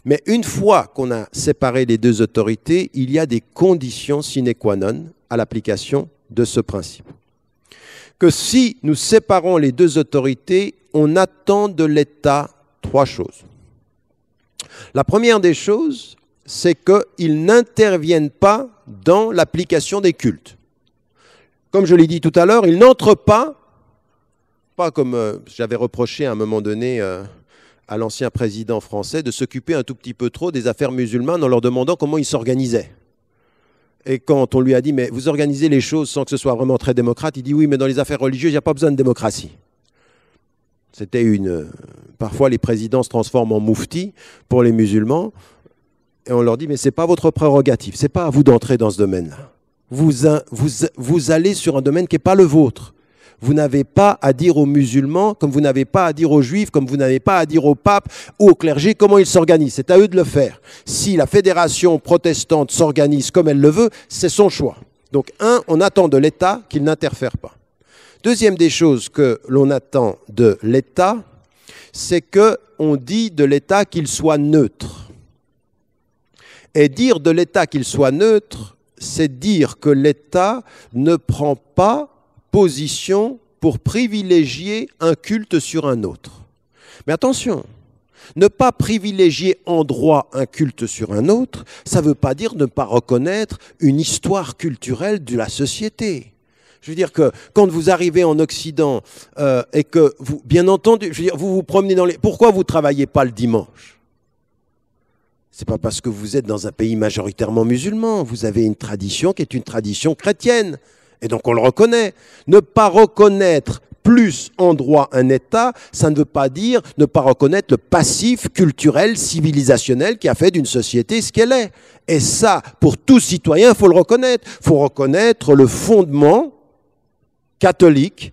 Mais une fois qu'on a séparé les deux autorités, il y a des conditions sine qua non à l'application de ce principe. Que si nous séparons les deux autorités, on attend de l'État trois choses. La première des choses, c'est qu'ils n'interviennent pas dans l'application des cultes. Comme je l'ai dit tout à l'heure, il n'entre pas, pas comme euh, j'avais reproché à un moment donné euh, à l'ancien président français, de s'occuper un tout petit peu trop des affaires musulmanes en leur demandant comment ils s'organisaient. Et quand on lui a dit, mais vous organisez les choses sans que ce soit vraiment très démocrate, il dit, oui, mais dans les affaires religieuses, il n'y a pas besoin de démocratie. C'était une. Parfois, les présidents se transforment en mouftis pour les musulmans. Et on leur dit, mais ce n'est pas votre prérogative. Ce n'est pas à vous d'entrer dans ce domaine-là. Vous, vous, vous allez sur un domaine qui n'est pas le vôtre. Vous n'avez pas à dire aux musulmans, comme vous n'avez pas à dire aux juifs, comme vous n'avez pas à dire au pape ou au clergé comment ils s'organisent. C'est à eux de le faire. Si la fédération protestante s'organise comme elle le veut, c'est son choix. Donc, un, on attend de l'État qu'il n'interfère pas. Deuxième des choses que l'on attend de l'État, c'est qu'on dit de l'État qu'il soit neutre. Et dire de l'État qu'il soit neutre, c'est dire que l'État ne prend pas position pour privilégier un culte sur un autre. Mais attention, ne pas privilégier en droit un culte sur un autre, ça ne veut pas dire ne pas reconnaître une histoire culturelle de la société. Je veux dire que quand vous arrivez en Occident euh, et que vous, bien entendu, je veux dire, vous vous promenez dans les. Pourquoi vous travaillez pas le dimanche C'est pas parce que vous êtes dans un pays majoritairement musulman. Vous avez une tradition qui est une tradition chrétienne. Et donc on le reconnaît. Ne pas reconnaître plus en droit un État, ça ne veut pas dire ne pas reconnaître le passif culturel, civilisationnel qui a fait d'une société ce qu'elle est. Et ça, pour tout citoyen, il faut le reconnaître. Il faut reconnaître le fondement catholique,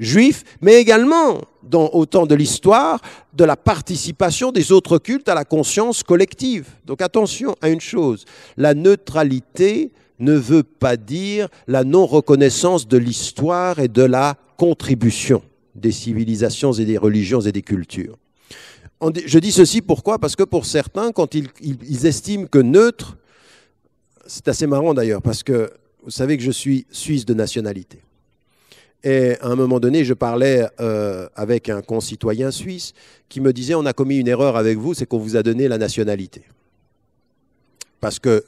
juif, mais également, dans, autant temps de l'histoire, de la participation des autres cultes à la conscience collective. Donc attention à une chose, la neutralité ne veut pas dire la non-reconnaissance de l'histoire et de la contribution des civilisations et des religions et des cultures. Je dis ceci pourquoi Parce que pour certains, quand ils, estiment que neutre, c'est assez marrant d'ailleurs, parce que vous savez que je suis suisse de nationalité. Et à un moment donné, je parlais euh, avec un concitoyen suisse qui me disait on a commis une erreur avec vous, c'est qu'on vous a donné la nationalité. Parce que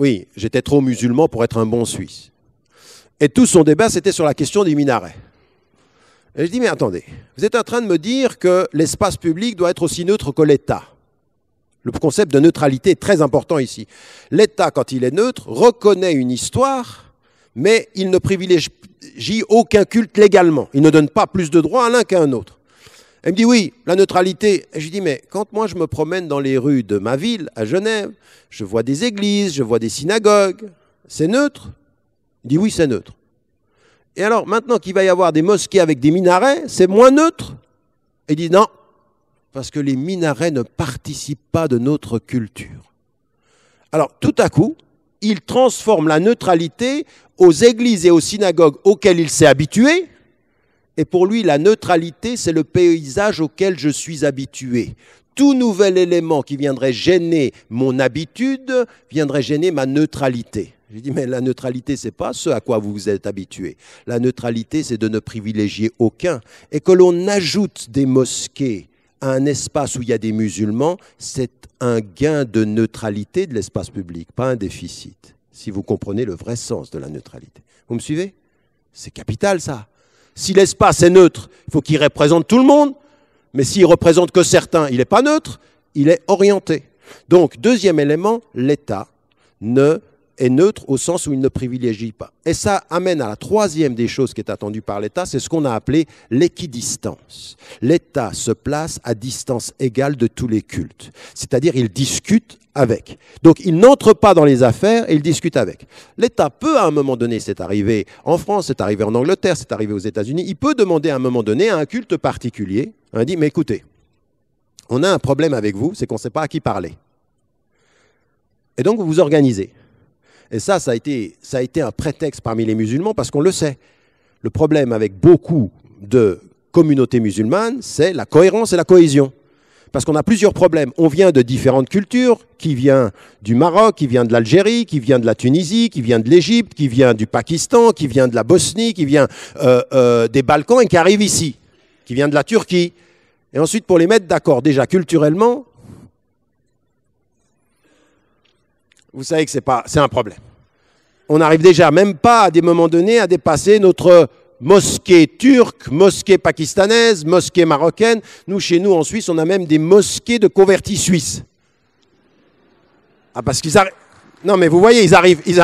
oui, j'étais trop musulman pour être un bon Suisse. Et tout son débat, c'était sur la question des minarets. Et je dis, mais attendez, vous êtes en train de me dire que l'espace public doit être aussi neutre que l'État. Le concept de neutralité est très important ici. L'État, quand il est neutre, reconnaît une histoire, mais il ne privilégie aucun culte légalement. Il ne donne pas plus de droits à l'un qu'à un autre. Elle me dit oui, la neutralité. je lui dis mais quand moi je me promène dans les rues de ma ville, à Genève, je vois des églises, je vois des synagogues. C'est neutre Il dit oui, c'est neutre. Et alors maintenant qu'il va y avoir des mosquées avec des minarets, c'est moins neutre Il dit non, parce que les minarets ne participent pas de notre culture. Alors tout à coup, il transforme la neutralité aux églises et aux synagogues auxquelles il s'est habitué, et pour lui, la neutralité, c'est le paysage auquel je suis habitué. Tout nouvel élément qui viendrait gêner mon habitude viendrait gêner ma neutralité. Je dis mais la neutralité, ce n'est pas ce à quoi vous vous êtes habitué. La neutralité, c'est de ne privilégier aucun. Et que l'on ajoute des mosquées à un espace où il y a des musulmans, c'est un gain de neutralité de l'espace public, pas un déficit. Si vous comprenez le vrai sens de la neutralité. Vous me suivez C'est capital, ça. Si l'espace est neutre, il faut qu'il représente tout le monde, mais s'il représente que certains, il n'est pas neutre, il est orienté. Donc, deuxième élément, l'État ne est neutre au sens où il ne privilégie pas. Et ça amène à la troisième des choses qui est attendue par l'État, c'est ce qu'on a appelé l'équidistance. L'État se place à distance égale de tous les cultes, c'est-à-dire il discute avec. Donc il n'entre pas dans les affaires et il discute avec. L'État peut à un moment donné, c'est arrivé en France, c'est arrivé en Angleterre, c'est arrivé aux États-Unis, il peut demander à un moment donné à un culte particulier, il hein, dit mais écoutez, on a un problème avec vous, c'est qu'on ne sait pas à qui parler. Et donc vous vous organisez. Et ça, ça a été, ça a été un prétexte parmi les musulmans parce qu'on le sait. Le problème avec beaucoup de communautés musulmanes, c'est la cohérence et la cohésion. Parce qu'on a plusieurs problèmes. On vient de différentes cultures, qui vient du Maroc, qui vient de l'Algérie, qui vient de la Tunisie, qui vient de l'Égypte, qui vient du Pakistan, qui vient de la Bosnie, qui vient euh, euh, des Balkans et qui arrive ici, qui vient de la Turquie. Et ensuite, pour les mettre d'accord déjà culturellement, vous savez que c'est pas, un problème. On n'arrive déjà même pas à des moments donnés à dépasser notre mosquée turque, mosquée pakistanaise, mosquée marocaine. Nous, chez nous, en Suisse, on a même des mosquées de convertis suisses. Ah, parce qu'ils arrivent. Non, mais vous voyez, ils arrivent. Ils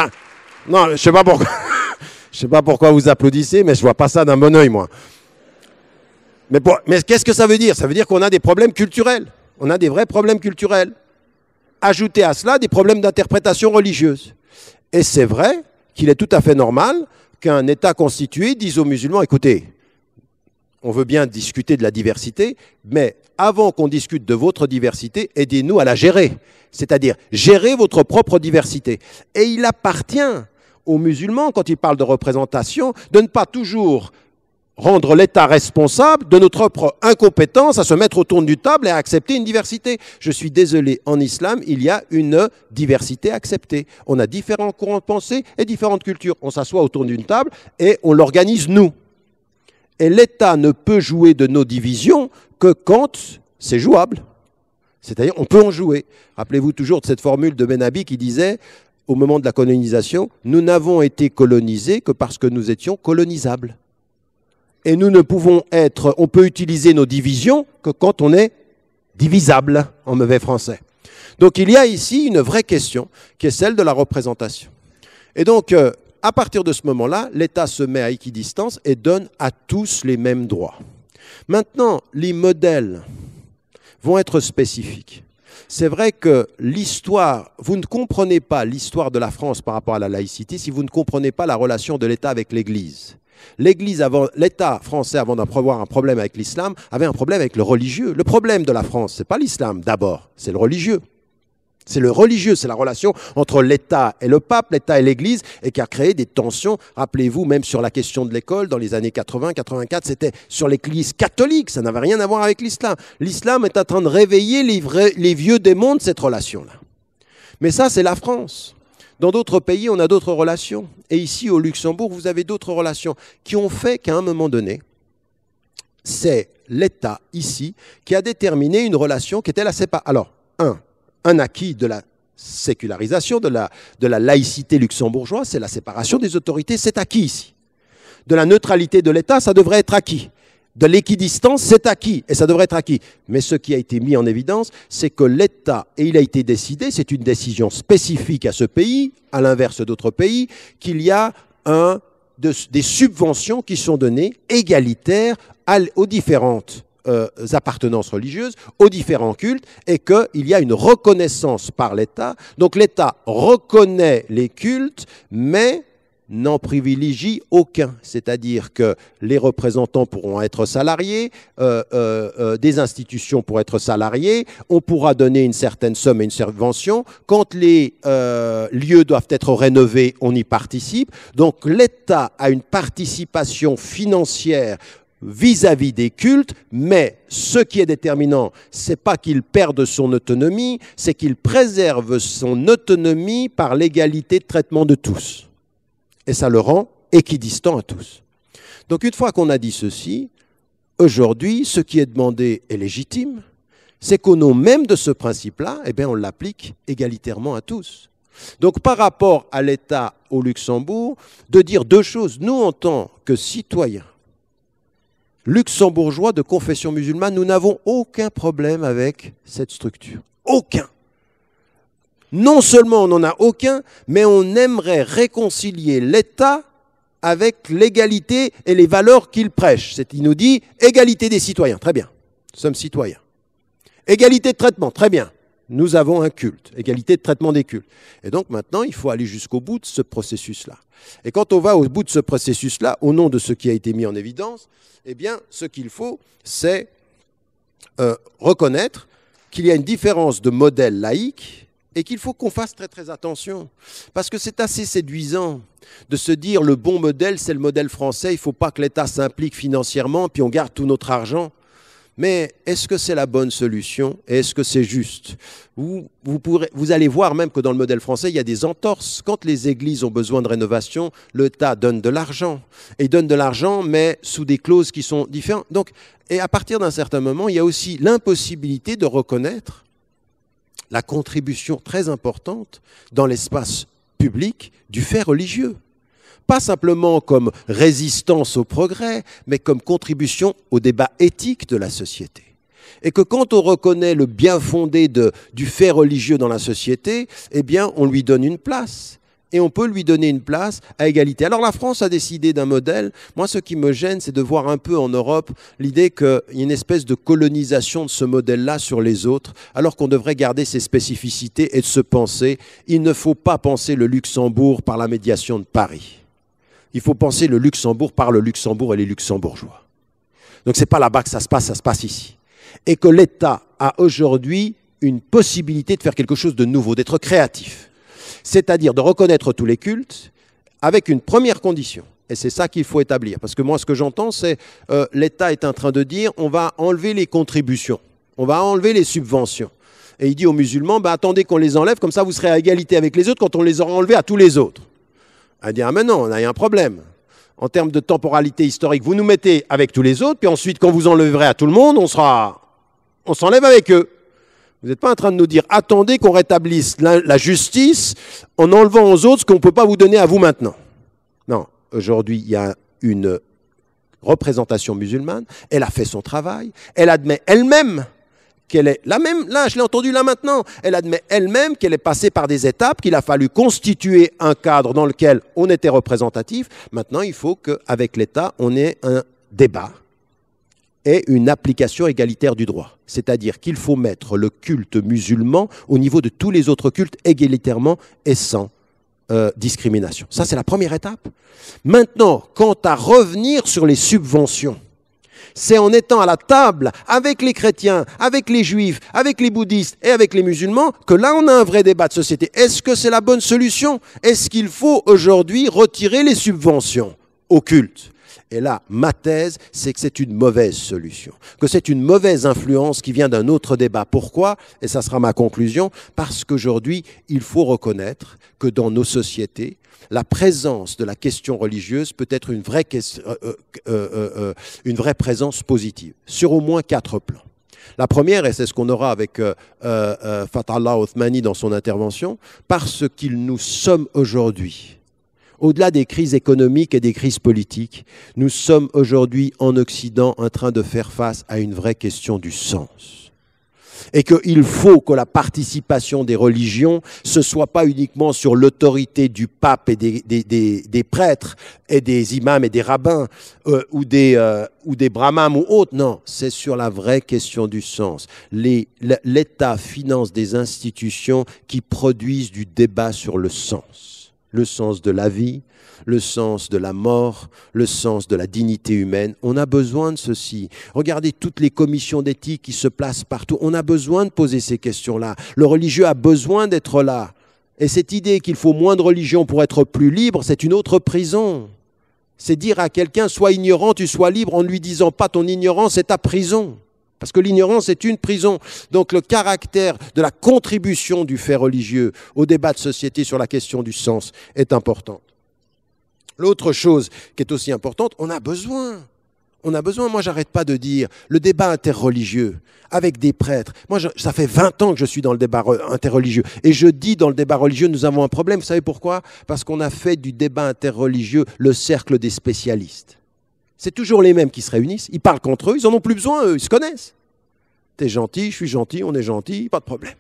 Non, je sais pas pourquoi. je sais pas pourquoi vous applaudissez, mais je ne vois pas ça d'un bon oeil, moi. Mais, mais qu'est-ce que ça veut dire Ça veut dire qu'on a des problèmes culturels. On a des vrais problèmes culturels ajouter à cela des problèmes d'interprétation religieuse. Et c'est vrai qu'il est tout à fait normal qu'un État constitué dise aux musulmans, écoutez, on veut bien discuter de la diversité, mais avant qu'on discute de votre diversité, aidez-nous à la gérer, c'est-à-dire gérer votre propre diversité. Et il appartient aux musulmans, quand ils parlent de représentation, de ne pas toujours rendre l'État responsable de notre propre incompétence à se mettre autour du table et à accepter une diversité. Je suis désolé, en islam, il y a une diversité acceptée. On a différents courants de pensée et différentes cultures. On s'assoit autour d'une table et on l'organise nous. Et l'État ne peut jouer de nos divisions que quand c'est jouable. C'est-à-dire, on peut en jouer. Rappelez-vous toujours de cette formule de Benabi qui disait, au moment de la colonisation, nous n'avons été colonisés que parce que nous étions colonisables et nous ne pouvons être, on peut utiliser nos divisions que quand on est divisable en mauvais français. Donc il y a ici une vraie question qui est celle de la représentation. Et donc, euh, à partir de ce moment-là, l'État se met à équidistance et donne à tous les mêmes droits. Maintenant, les modèles vont être spécifiques. C'est vrai que l'histoire, vous ne comprenez pas l'histoire de la France par rapport à la laïcité si vous ne comprenez pas la relation de l'État avec l'Église. L'Église l'État français, avant d'avoir un problème avec l'islam, avait un problème avec le religieux. Le problème de la France, n'est pas l'islam d'abord, c'est le religieux. C'est le religieux, c'est la relation entre l'État et le pape, l'État et l'Église, et qui a créé des tensions. Rappelez-vous, même sur la question de l'école, dans les années 80, 84, c'était sur l'Église catholique. Ça n'avait rien à voir avec l'islam. L'islam est en train de réveiller les, les vieux démons de cette relation-là. Mais ça, c'est la France. Dans d'autres pays, on a d'autres relations. Et ici, au Luxembourg, vous avez d'autres relations qui ont fait qu'à un moment donné, c'est l'État ici qui a déterminé une relation qui était la séparation. Alors, un, un acquis de la sécularisation, de la, de la laïcité luxembourgeoise, c'est la séparation des autorités, c'est acquis ici. De la neutralité de l'État, ça devrait être acquis de l'équidistance, c'est acquis, et ça devrait être acquis. Mais ce qui a été mis en évidence, c'est que l'État, et il a été décidé, c'est une décision spécifique à ce pays, à l'inverse d'autres pays, qu'il y a un, des subventions qui sont données égalitaires aux différentes euh, appartenances religieuses, aux différents cultes, et qu'il y a une reconnaissance par l'État. Donc l'État reconnaît les cultes, mais n'en privilégie aucun. C'est-à-dire que les représentants pourront être salariés, euh, euh, euh, des institutions pour être salariés, on pourra donner une certaine somme et une subvention. Quand les lieux doivent être rénovés, on y participe. Donc l'État a une participation financière vis-à-vis -vis des cultes, mais ce qui est déterminant, c'est pas qu'il perde son autonomie, c'est qu'il préserve son autonomie par l'égalité de traitement de tous et ça le rend équidistant à tous. Donc une fois qu'on a dit ceci, aujourd'hui, ce qui est demandé est légitime, c'est qu'au nom même de ce principe-là, eh bien, on l'applique égalitairement à tous. Donc par rapport à l'État au Luxembourg, de dire deux choses. Nous, en tant que citoyens luxembourgeois de confession musulmane, nous n'avons aucun problème avec cette structure. Aucun. Non seulement on n'en a aucun, mais on aimerait réconcilier l'État avec l'égalité et les valeurs qu'il prêche. Il nous dit égalité des citoyens, très bien, nous sommes citoyens. Égalité de traitement, très bien, nous avons un culte, égalité de traitement des cultes. Et donc maintenant, il faut aller jusqu'au bout de ce processus-là. Et quand on va au bout de ce processus-là, au nom de ce qui a été mis en évidence, eh bien, ce qu'il faut, c'est euh, reconnaître qu'il y a une différence de modèle laïque et qu'il faut qu'on fasse très très attention. Parce que c'est assez séduisant de se dire le bon modèle, c'est le modèle français, il ne faut pas que l'État s'implique financièrement, puis on garde tout notre argent. Mais est-ce que c'est la bonne solution Est-ce que c'est juste vous, vous, pourrez, vous, allez voir même que dans le modèle français, il y a des entorses. Quand les églises ont besoin de rénovation, l'État donne de l'argent. Et donne de l'argent, mais sous des clauses qui sont différentes. Donc, et à partir d'un certain moment, il y a aussi l'impossibilité de reconnaître la contribution très importante dans l'espace public du fait religieux. Pas simplement comme résistance au progrès, mais comme contribution au débat éthique de la société. Et que quand on reconnaît le bien fondé du fait religieux dans la société, eh bien, on lui donne une place et on peut lui donner une place à égalité. Alors la France a décidé d'un modèle. Moi, ce qui me gêne, c'est de voir un peu en Europe l'idée qu'il y a une espèce de colonisation de ce modèle-là sur les autres, alors qu'on devrait garder ses spécificités et de se penser. Il ne faut pas penser le Luxembourg par la médiation de Paris. Il faut penser le Luxembourg par le Luxembourg et les Luxembourgeois. Donc n'est pas là-bas que ça se passe, ça se passe ici. Et que l'État a aujourd'hui une possibilité de faire quelque chose de nouveau, d'être créatif c'est-à-dire de reconnaître tous les cultes avec une première condition. Et c'est ça qu'il faut établir. Parce que moi, ce que j'entends, c'est euh, l'État est en train de dire on va enlever les contributions, on va enlever les subventions. Et il dit aux musulmans bah, attendez qu'on les enlève, comme ça vous serez à égalité avec les autres quand on les aura enlevés à tous les autres. Il dit ah, mais non, on a un problème. En termes de temporalité historique, vous nous mettez avec tous les autres, puis ensuite, quand vous enleverez à tout le monde, on sera. On s'enlève avec eux. Vous n'êtes pas en train de nous dire, attendez qu'on rétablisse la, justice en enlevant aux autres ce qu'on ne peut pas vous donner à vous maintenant. Non, aujourd'hui, il y a une représentation musulmane, elle a fait son travail, elle admet elle-même qu'elle est, la même, là, je l'ai entendu là maintenant, elle admet elle-même qu'elle est passée par des étapes, qu'il a fallu constituer un cadre dans lequel on était représentatif. Maintenant, il faut qu'avec l'État, on ait un débat est une application égalitaire du droit. C'est-à-dire qu'il faut mettre le culte musulman au niveau de tous les autres cultes égalitairement et sans euh, discrimination. Ça, c'est la première étape. Maintenant, quant à revenir sur les subventions, c'est en étant à la table avec les chrétiens, avec les juifs, avec les bouddhistes et avec les musulmans que là on a un vrai débat de société. Est-ce que c'est la bonne solution Est-ce qu'il faut aujourd'hui retirer les subventions au culte et là, ma thèse, c'est que c'est une mauvaise solution, que c'est une mauvaise influence qui vient d'un autre débat. Pourquoi Et ça sera ma conclusion, parce qu'aujourd'hui, il faut reconnaître que dans nos sociétés, la présence de la question religieuse peut être une vraie, euh, euh, euh, une vraie présence positive, sur au moins quatre plans. La première, et c'est ce qu'on aura avec Fatallah Othmani dans son intervention, parce qu'il nous sommes aujourd'hui au-delà des crises économiques et des crises politiques, nous sommes aujourd'hui en Occident en train de faire face à une vraie question du sens. Et qu'il faut que la participation des religions, ce soit pas uniquement sur l'autorité du pape et des, des, prêtres et des imams et des rabbins euh, ou, des, euh, ou des brahmanes ou autres, non, c'est sur la vraie question du sens. L'État finance des institutions qui produisent du débat sur le sens le sens de la vie, le sens de la mort, le sens de la dignité humaine. On a besoin de ceci. Regardez toutes les commissions d'éthique qui se placent partout. On a besoin de poser ces questions-là. Le religieux a besoin d'être là. Et cette idée qu'il faut moins de religion pour être plus libre, c'est une autre prison. C'est dire à quelqu'un, sois ignorant, tu sois libre, en ne lui disant pas ton ignorance est ta prison. Parce que l'ignorance est une prison. Donc le caractère de la contribution du fait religieux au débat de société sur la question du sens est important. L'autre chose qui est aussi importante, on a besoin. On a besoin, moi j'arrête pas de dire, le débat interreligieux avec des prêtres. Moi ça fait 20 ans que je suis dans le débat interreligieux. Et je dis dans le débat religieux, nous avons un problème. Vous savez pourquoi Parce qu'on a fait du débat interreligieux le cercle des spécialistes. C'est toujours les mêmes qui se réunissent. Ils parlent contre eux, ils n'en ont plus besoin, eux, ils se connaissent. T'es gentil, je suis gentil, on est gentil, pas de problème.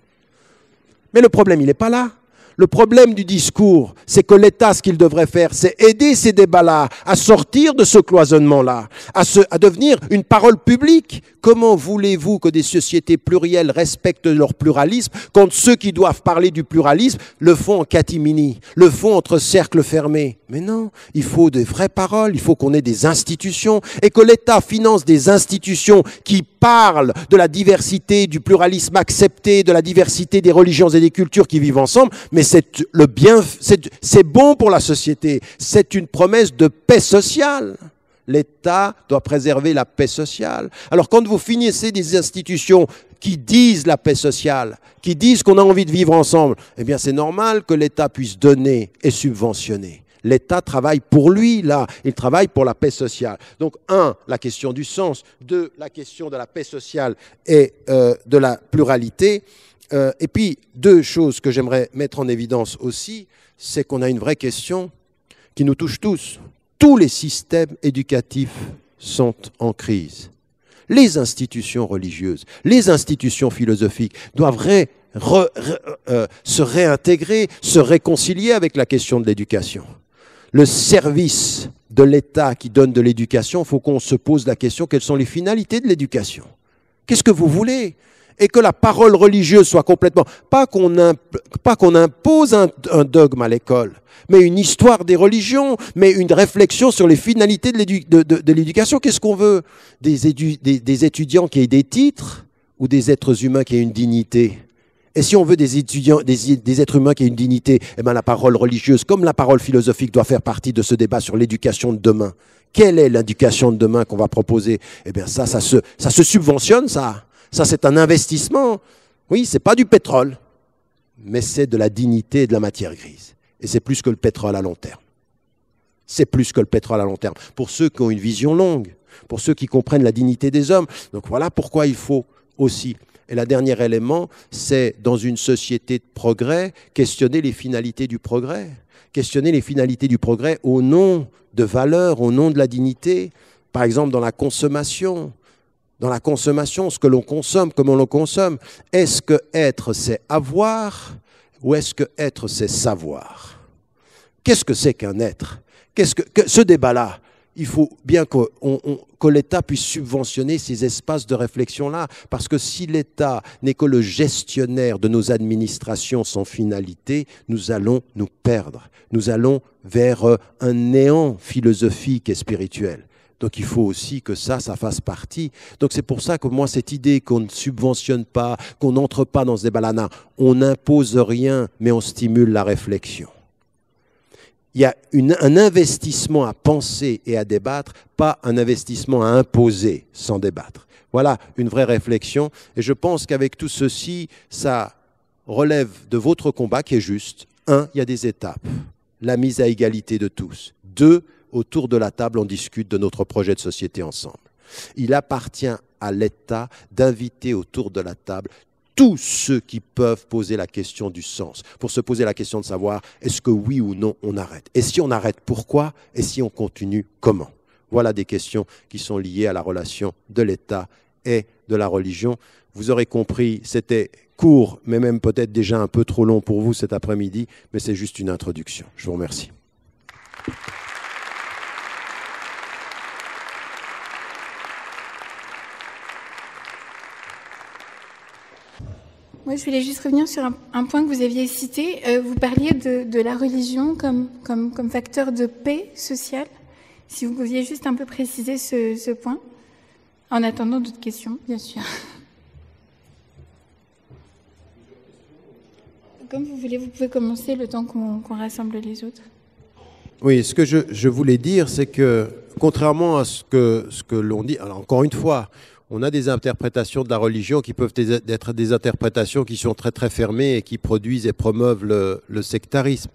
Mais le problème, il n'est pas là. Le problème du discours, c'est que l'État, ce qu'il devrait faire, c'est aider ces débats-là à sortir de ce cloisonnement-là, à, se, à devenir une parole publique. Comment voulez-vous que des sociétés plurielles respectent leur pluralisme quand ceux qui doivent parler du pluralisme le font en catimini, le font entre cercles fermés Mais non, il faut des vraies paroles, il faut qu'on ait des institutions et que l'État finance des institutions qui parle de la diversité, du pluralisme accepté, de la diversité des religions et des cultures qui vivent ensemble, mais c'est le bien, c'est bon pour la société. C'est une promesse de paix sociale. L'État doit préserver la paix sociale. Alors quand vous finissez des institutions qui disent la paix sociale, qui disent qu'on a envie de vivre ensemble, eh bien c'est normal que l'État puisse donner et subventionner l'État travaille pour lui, là. Il travaille pour la paix sociale. Donc, un, la question du sens. Deux, la question de la paix sociale et euh, de la pluralité. Euh, et puis, deux choses que j'aimerais mettre en évidence aussi, c'est qu'on a une vraie question qui nous touche tous. Tous les systèmes éducatifs sont en crise. Les institutions religieuses, les institutions philosophiques doivent euh, se réintégrer, se réconcilier avec la question de l'éducation le service de l'État qui donne de l'éducation, il faut qu'on se pose la question quelles sont les finalités de l'éducation Qu'est-ce que vous voulez Et que la parole religieuse soit complètement... Pas qu'on, impose un, dogme à l'école, mais une histoire des religions, mais une réflexion sur les finalités de, l'éducation. Qu'est-ce qu'on veut des étudiants qui aient des titres ou des êtres humains qui aient une dignité et si on veut des étudiants, des, êtres humains qui aient une dignité, eh ben, la parole religieuse, comme la parole philosophique, doit faire partie de ce débat sur l'éducation de demain. Quelle est l'éducation de demain qu'on va proposer Eh bien ça, ça se, ça se subventionne, ça. Ça, c'est un investissement. Oui, c'est pas du pétrole, mais c'est de la dignité et de la matière grise. Et c'est plus que le pétrole à long terme. C'est plus que le pétrole à long terme. Pour ceux qui ont une vision longue, pour ceux qui comprennent la dignité des hommes. Donc voilà pourquoi il faut aussi et le dernier élément, c'est dans une société de progrès, questionner les finalités du progrès. Questionner les finalités du progrès au nom de valeurs, au nom de la dignité. Par exemple, dans la consommation. Dans la consommation, ce que l'on consomme, comment l'on consomme. Est-ce que être, c'est avoir ou est-ce que être, c'est savoir Qu'est-ce que c'est qu'un être Qu'est-ce que ce débat-là il faut bien que, que l'État puisse subventionner ces espaces de réflexion-là, parce que si l'État n'est que le gestionnaire de nos administrations sans finalité, nous allons nous perdre, nous allons vers euh, un néant philosophique et spirituel. Donc il faut aussi que ça, ça fasse partie. Donc c'est pour ça que moi, cette idée qu'on ne subventionne pas, qu'on n'entre pas dans des débat on n'impose rien, mais on stimule la réflexion il y a un investissement à penser et à débattre, pas un investissement à imposer sans débattre. Voilà une vraie réflexion. Et je pense qu'avec tout ceci, ça relève de votre combat qui est juste. Un, il y a des étapes. La mise à égalité de tous. Deux, autour de la table, on discute de notre projet de société ensemble. Il appartient à l'État d'inviter autour de la table tous ceux qui peuvent poser la question du sens, pour se poser la question de savoir est-ce que oui ou non on arrête Et si on arrête, pourquoi Et si on continue, comment Voilà des questions qui sont liées à la relation de l'État et de la religion. Vous aurez compris, c'était court, mais même peut-être déjà un peu trop long pour vous cet après-midi, mais c'est juste une introduction. Je vous remercie. Moi, je voulais juste revenir sur un, point que vous aviez cité. Euh, vous parliez de, la religion comme, facteur de paix sociale. Si vous pouviez juste un peu préciser ce, point, en attendant d'autres questions, bien sûr. Comme vous voulez, vous pouvez commencer le temps qu'on rassemble les autres. Oui, ce que je, voulais dire, c'est que contrairement à ce que, ce que l'on dit, alors encore une fois, on a des interprétations de la religion qui peuvent être des interprétations qui sont très très fermées et qui produisent et promeuvent le, le sectarisme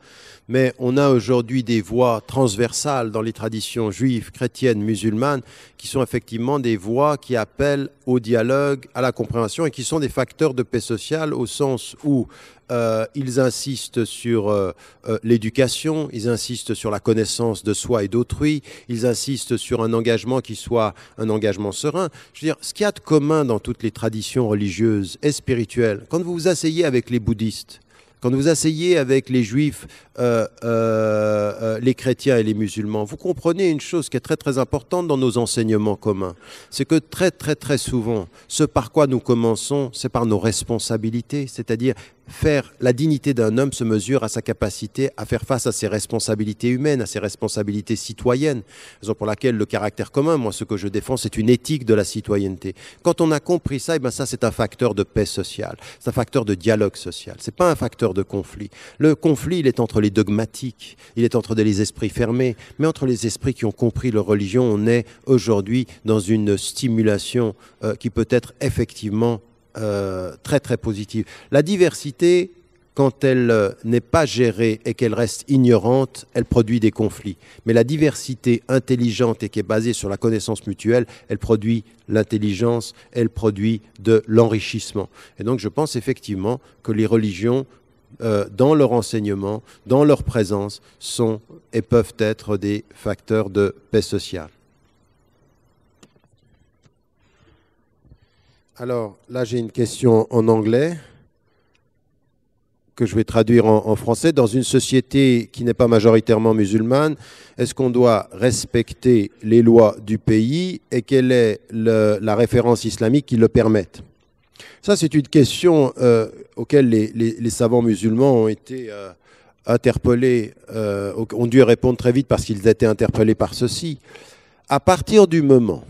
mais on a aujourd'hui des voix transversales dans les traditions juives, chrétiennes, musulmanes, qui sont effectivement des voix qui appellent au dialogue, à la compréhension et qui sont des facteurs de paix sociale au sens où euh, ils insistent sur euh, euh, l'éducation, ils insistent sur la connaissance de soi et d'autrui, ils insistent sur un engagement qui soit un engagement serein. Je veux dire, ce qu'il y a de commun dans toutes les traditions religieuses et spirituelles, quand vous vous asseyez avec les bouddhistes, quand vous asseyez avec les juifs, euh, euh, euh, les chrétiens et les musulmans, vous comprenez une chose qui est très très importante dans nos enseignements communs. C'est que très très très souvent, ce par quoi nous commençons, c'est par nos responsabilités, c'est-à-dire faire la dignité d'un homme se mesure à sa capacité à faire face à ses responsabilités humaines, à ses responsabilités citoyennes. Raison pour laquelle le caractère commun, moi, ce que je défends, c'est une éthique de la citoyenneté. Quand on a compris ça, et eh ben, ça, c'est un facteur de paix sociale, c'est un facteur de dialogue social. C'est pas un facteur de conflit. Le conflit, il est entre les dogmatiques, il est entre les esprits fermés, mais entre les esprits qui ont compris leur religion, on est aujourd'hui dans une stimulation euh, qui peut être effectivement euh, très très positive. La diversité, quand elle euh, n'est pas gérée et qu'elle reste ignorante, elle produit des conflits. Mais la diversité intelligente et qui est basée sur la connaissance mutuelle, elle produit l'intelligence, elle produit de l'enrichissement. Et donc je pense effectivement que les religions, euh, dans leur enseignement, dans leur présence, sont et peuvent être des facteurs de paix sociale. Alors là, j'ai une question en anglais que je vais traduire en, français. Dans une société qui n'est pas majoritairement musulmane, est-ce qu'on doit respecter les lois du pays et quelle est la référence islamique qui le permette Ça, c'est une question euh, auxquelles les, savants musulmans ont été euh, interpellés, euh, ont dû répondre très vite parce qu'ils étaient interpellés par ceci. À partir du moment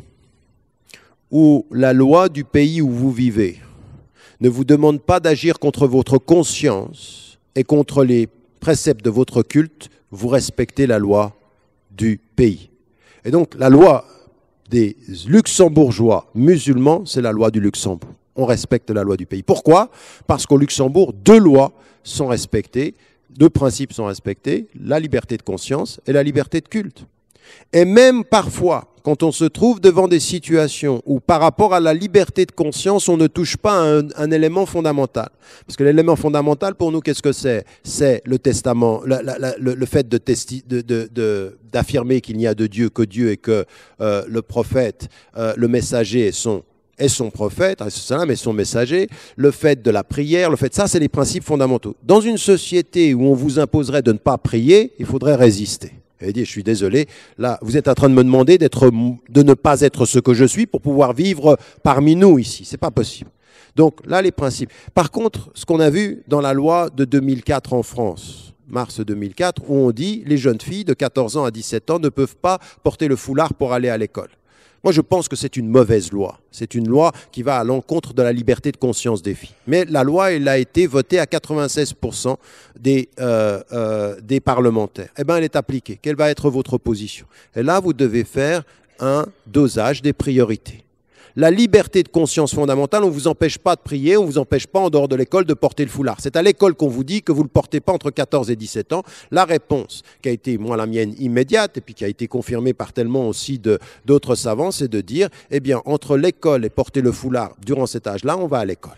où la loi du pays où vous vivez ne vous demande pas d'agir contre votre conscience et contre les préceptes de votre culte, vous respectez la loi du pays. Et donc la loi des luxembourgeois musulmans, c'est la loi du Luxembourg. On respecte la loi du pays. Pourquoi Parce qu'au Luxembourg, deux lois sont respectées, deux principes sont respectés, la liberté de conscience et la liberté de culte. Et même parfois, quand on se trouve devant des situations où par rapport à la liberté de conscience, on ne touche pas à un, élément fondamental. Parce que l'élément fondamental pour nous, qu'est-ce que c'est C'est le testament, le, fait de d'affirmer qu'il n'y a de Dieu que Dieu et que euh, le prophète, euh, le messager son et son prophète, hein, mais son messager, le fait de la prière, le fait de ça, c'est les principes fondamentaux. Dans une société où on vous imposerait de ne pas prier, il faudrait résister dit, je suis désolé, là, vous êtes en train de me demander de ne pas être ce que je suis pour pouvoir vivre parmi nous ici. C'est pas possible. Donc là, les principes. Par contre, ce qu'on a vu dans la loi de 2004 en France, mars 2004, où on dit les jeunes filles de 14 ans à 17 ans ne peuvent pas porter le foulard pour aller à l'école. Moi, je pense que c'est une mauvaise loi. C'est une loi qui va à l'encontre de la liberté de conscience des filles. Mais la loi, elle a été votée à 96% des, euh, euh, des parlementaires. Eh bien, elle est appliquée. Quelle va être votre position Et là, vous devez faire un dosage des priorités la liberté de conscience fondamentale, on ne vous empêche pas de prier, on ne vous empêche pas en dehors de l'école de porter le foulard. C'est à l'école qu'on vous dit que vous ne le portez pas entre 14 et 17 ans. La réponse qui a été, moi, la mienne immédiate, et puis qui a été confirmée par tellement aussi d'autres savants, c'est de dire, eh bien, entre l'école et porter le foulard durant cet âge-là, on va à l'école.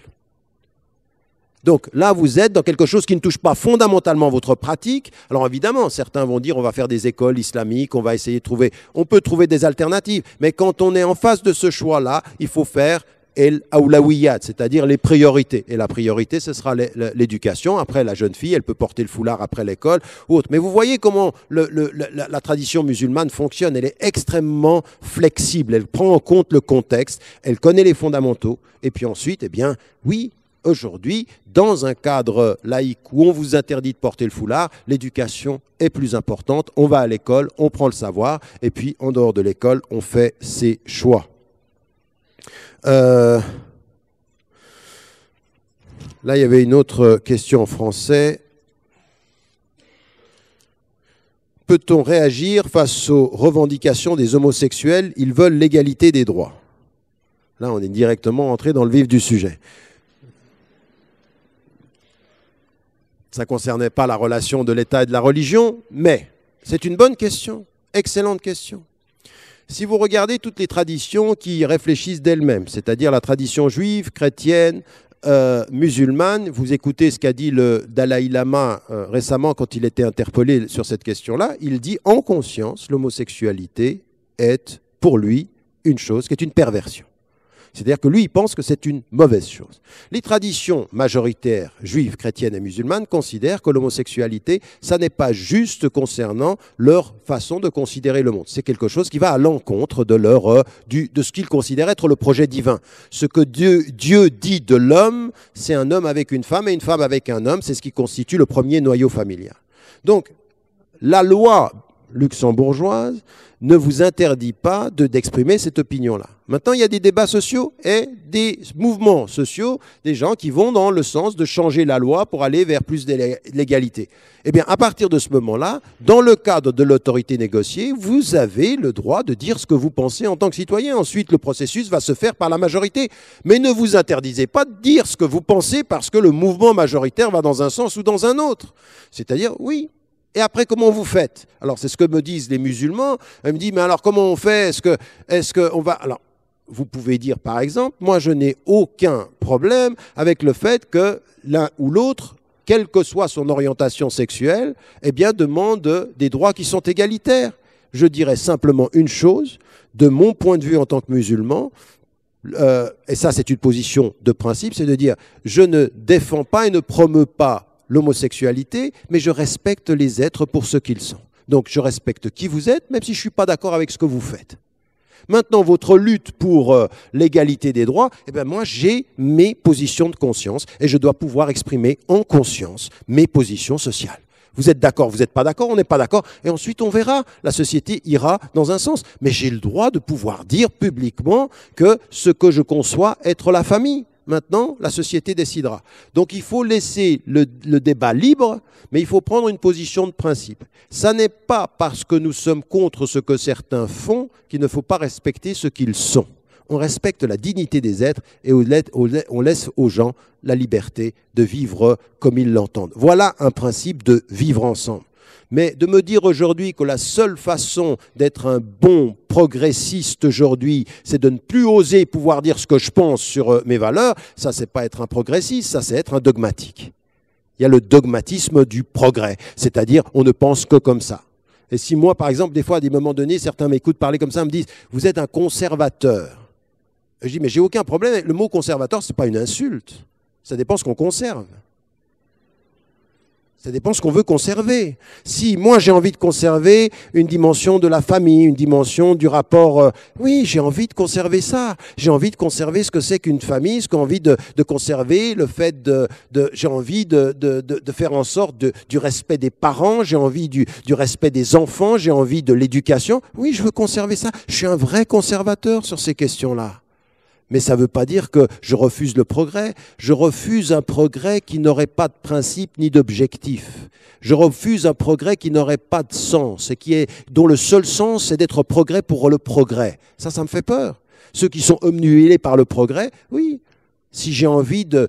Donc là, vous êtes dans quelque chose qui ne touche pas fondamentalement votre pratique. Alors évidemment, certains vont dire on va faire des écoles islamiques, on va essayer de trouver. On peut trouver des alternatives, mais quand on est en face de ce choix-là, il faut faire el aoulawiyat, c'est-à-dire les priorités. Et la priorité, ce sera l'éducation. Après, la jeune fille, elle peut porter le foulard après l'école ou autre. Mais vous voyez comment le, la, tradition musulmane fonctionne. Elle est extrêmement flexible. Elle prend en compte le contexte. Elle connaît les fondamentaux. Et puis ensuite, eh bien, oui, aujourd'hui, dans un cadre laïque où on vous interdit de porter le foulard, l'éducation est plus importante. On va à l'école, on prend le savoir, et puis en dehors de l'école, on fait ses choix. Euh, là, il y avait une autre question en français. Peut-on réagir face aux revendications des homosexuels Ils veulent l'égalité des droits. Là, on est directement entré dans le vif du sujet. Ça ne concernait pas la relation de l'État et de la religion, mais c'est une bonne question, excellente question. Si vous regardez toutes les traditions qui réfléchissent d'elles-mêmes, c'est-à-dire la tradition juive, chrétienne, euh, musulmane, vous écoutez ce qu'a dit le Dalai Lama euh, récemment quand il était interpellé sur cette question-là, il dit en conscience, l'homosexualité est pour lui une chose qui est une perversion. C'est-à-dire que lui, il pense que c'est une mauvaise chose. Les traditions majoritaires juives, chrétiennes et musulmanes considèrent que l'homosexualité, ça n'est pas juste concernant leur façon de considérer le monde. C'est quelque chose qui va à l'encontre de leur euh, du, de ce qu'ils considèrent être le projet divin. Ce que Dieu, Dieu dit de l'homme, c'est un homme avec une femme et une femme avec un homme. C'est ce qui constitue le premier noyau familial. Donc, la loi luxembourgeoise ne vous interdit pas d'exprimer cette opinion-là. Maintenant, il y a des débats sociaux et des mouvements sociaux, des gens qui vont dans le sens de changer la loi pour aller vers plus d'égalité. Eh bien, à partir de ce moment-là, dans le cadre de l'autorité négociée, vous avez le droit de dire ce que vous pensez en tant que citoyen. Ensuite, le processus va se faire par la majorité. Mais ne vous interdisez pas de dire ce que vous pensez parce que le mouvement majoritaire va dans un sens ou dans un autre. C'est-à-dire, oui, et après, comment vous faites Alors, c'est ce que me disent les musulmans. Elle me dit mais alors, comment on fait Est-ce que, est-ce que on va Alors, vous pouvez dire, par exemple, moi, je n'ai aucun problème avec le fait que l'un ou l'autre, quelle que soit son orientation sexuelle, eh bien, demande des droits qui sont égalitaires. Je dirais simplement une chose, de mon point de vue en tant que musulman, euh, et ça c'est une position de principe, c'est de dire je ne défends pas et ne promeut pas l'homosexualité, mais je respecte les êtres pour ce qu'ils sont. Donc je respecte qui vous êtes, même si je ne suis pas d'accord avec ce que vous faites. Maintenant, votre lutte pour euh, l'égalité des droits, eh bien, moi, j'ai mes positions de conscience et je dois pouvoir exprimer en conscience mes positions sociales. Vous êtes d'accord, vous n'êtes pas d'accord, on n'est pas d'accord, et ensuite on verra. La société ira dans un sens. Mais j'ai le droit de pouvoir dire publiquement que ce que je conçois être la famille, Maintenant, la société décidera. Donc il faut laisser le, débat libre, mais il faut prendre une position de principe. Ça n'est pas parce que nous sommes contre ce que certains font qu'il ne faut pas respecter ce qu'ils sont. On respecte la dignité des êtres et on laisse aux gens la liberté de vivre comme ils l'entendent. Voilà un principe de vivre ensemble. Mais de me dire aujourd'hui que la seule façon d'être un bon progressiste aujourd'hui, c'est de ne plus oser pouvoir dire ce que je pense sur euh, mes valeurs, ça c'est pas être un progressiste, ça c'est être un dogmatique. Il y a le dogmatisme du progrès, c'est-à-dire on ne pense que comme ça. Et si moi, par exemple, des fois, à des moments donnés, certains m'écoutent parler comme ça, me disent, vous êtes un conservateur. je dis, mais j'ai aucun problème. Le mot conservateur, c'est pas une insulte. Ça dépend ce qu'on conserve. Ça dépend ce qu'on veut conserver. Si moi j'ai envie de conserver une dimension de la famille, une dimension du rapport, euh, oui, j'ai envie de conserver ça. J'ai envie de conserver ce que c'est qu'une famille, ce qu'on a envie de, conserver, le fait de, j'ai envie de, faire en sorte du respect des parents, j'ai envie du, du respect des enfants, j'ai envie de l'éducation. Oui, je veux conserver ça. Je suis un vrai conservateur sur ces questions-là. Mais ça ne veut pas dire que je refuse le progrès. Je refuse un progrès qui n'aurait pas de principe ni d'objectif. Je refuse un progrès qui n'aurait pas de sens et qui est, dont le seul sens est d'être progrès pour le progrès. Ça, ça me fait peur. Ceux qui sont omnuilés par le progrès, oui, si j'ai envie de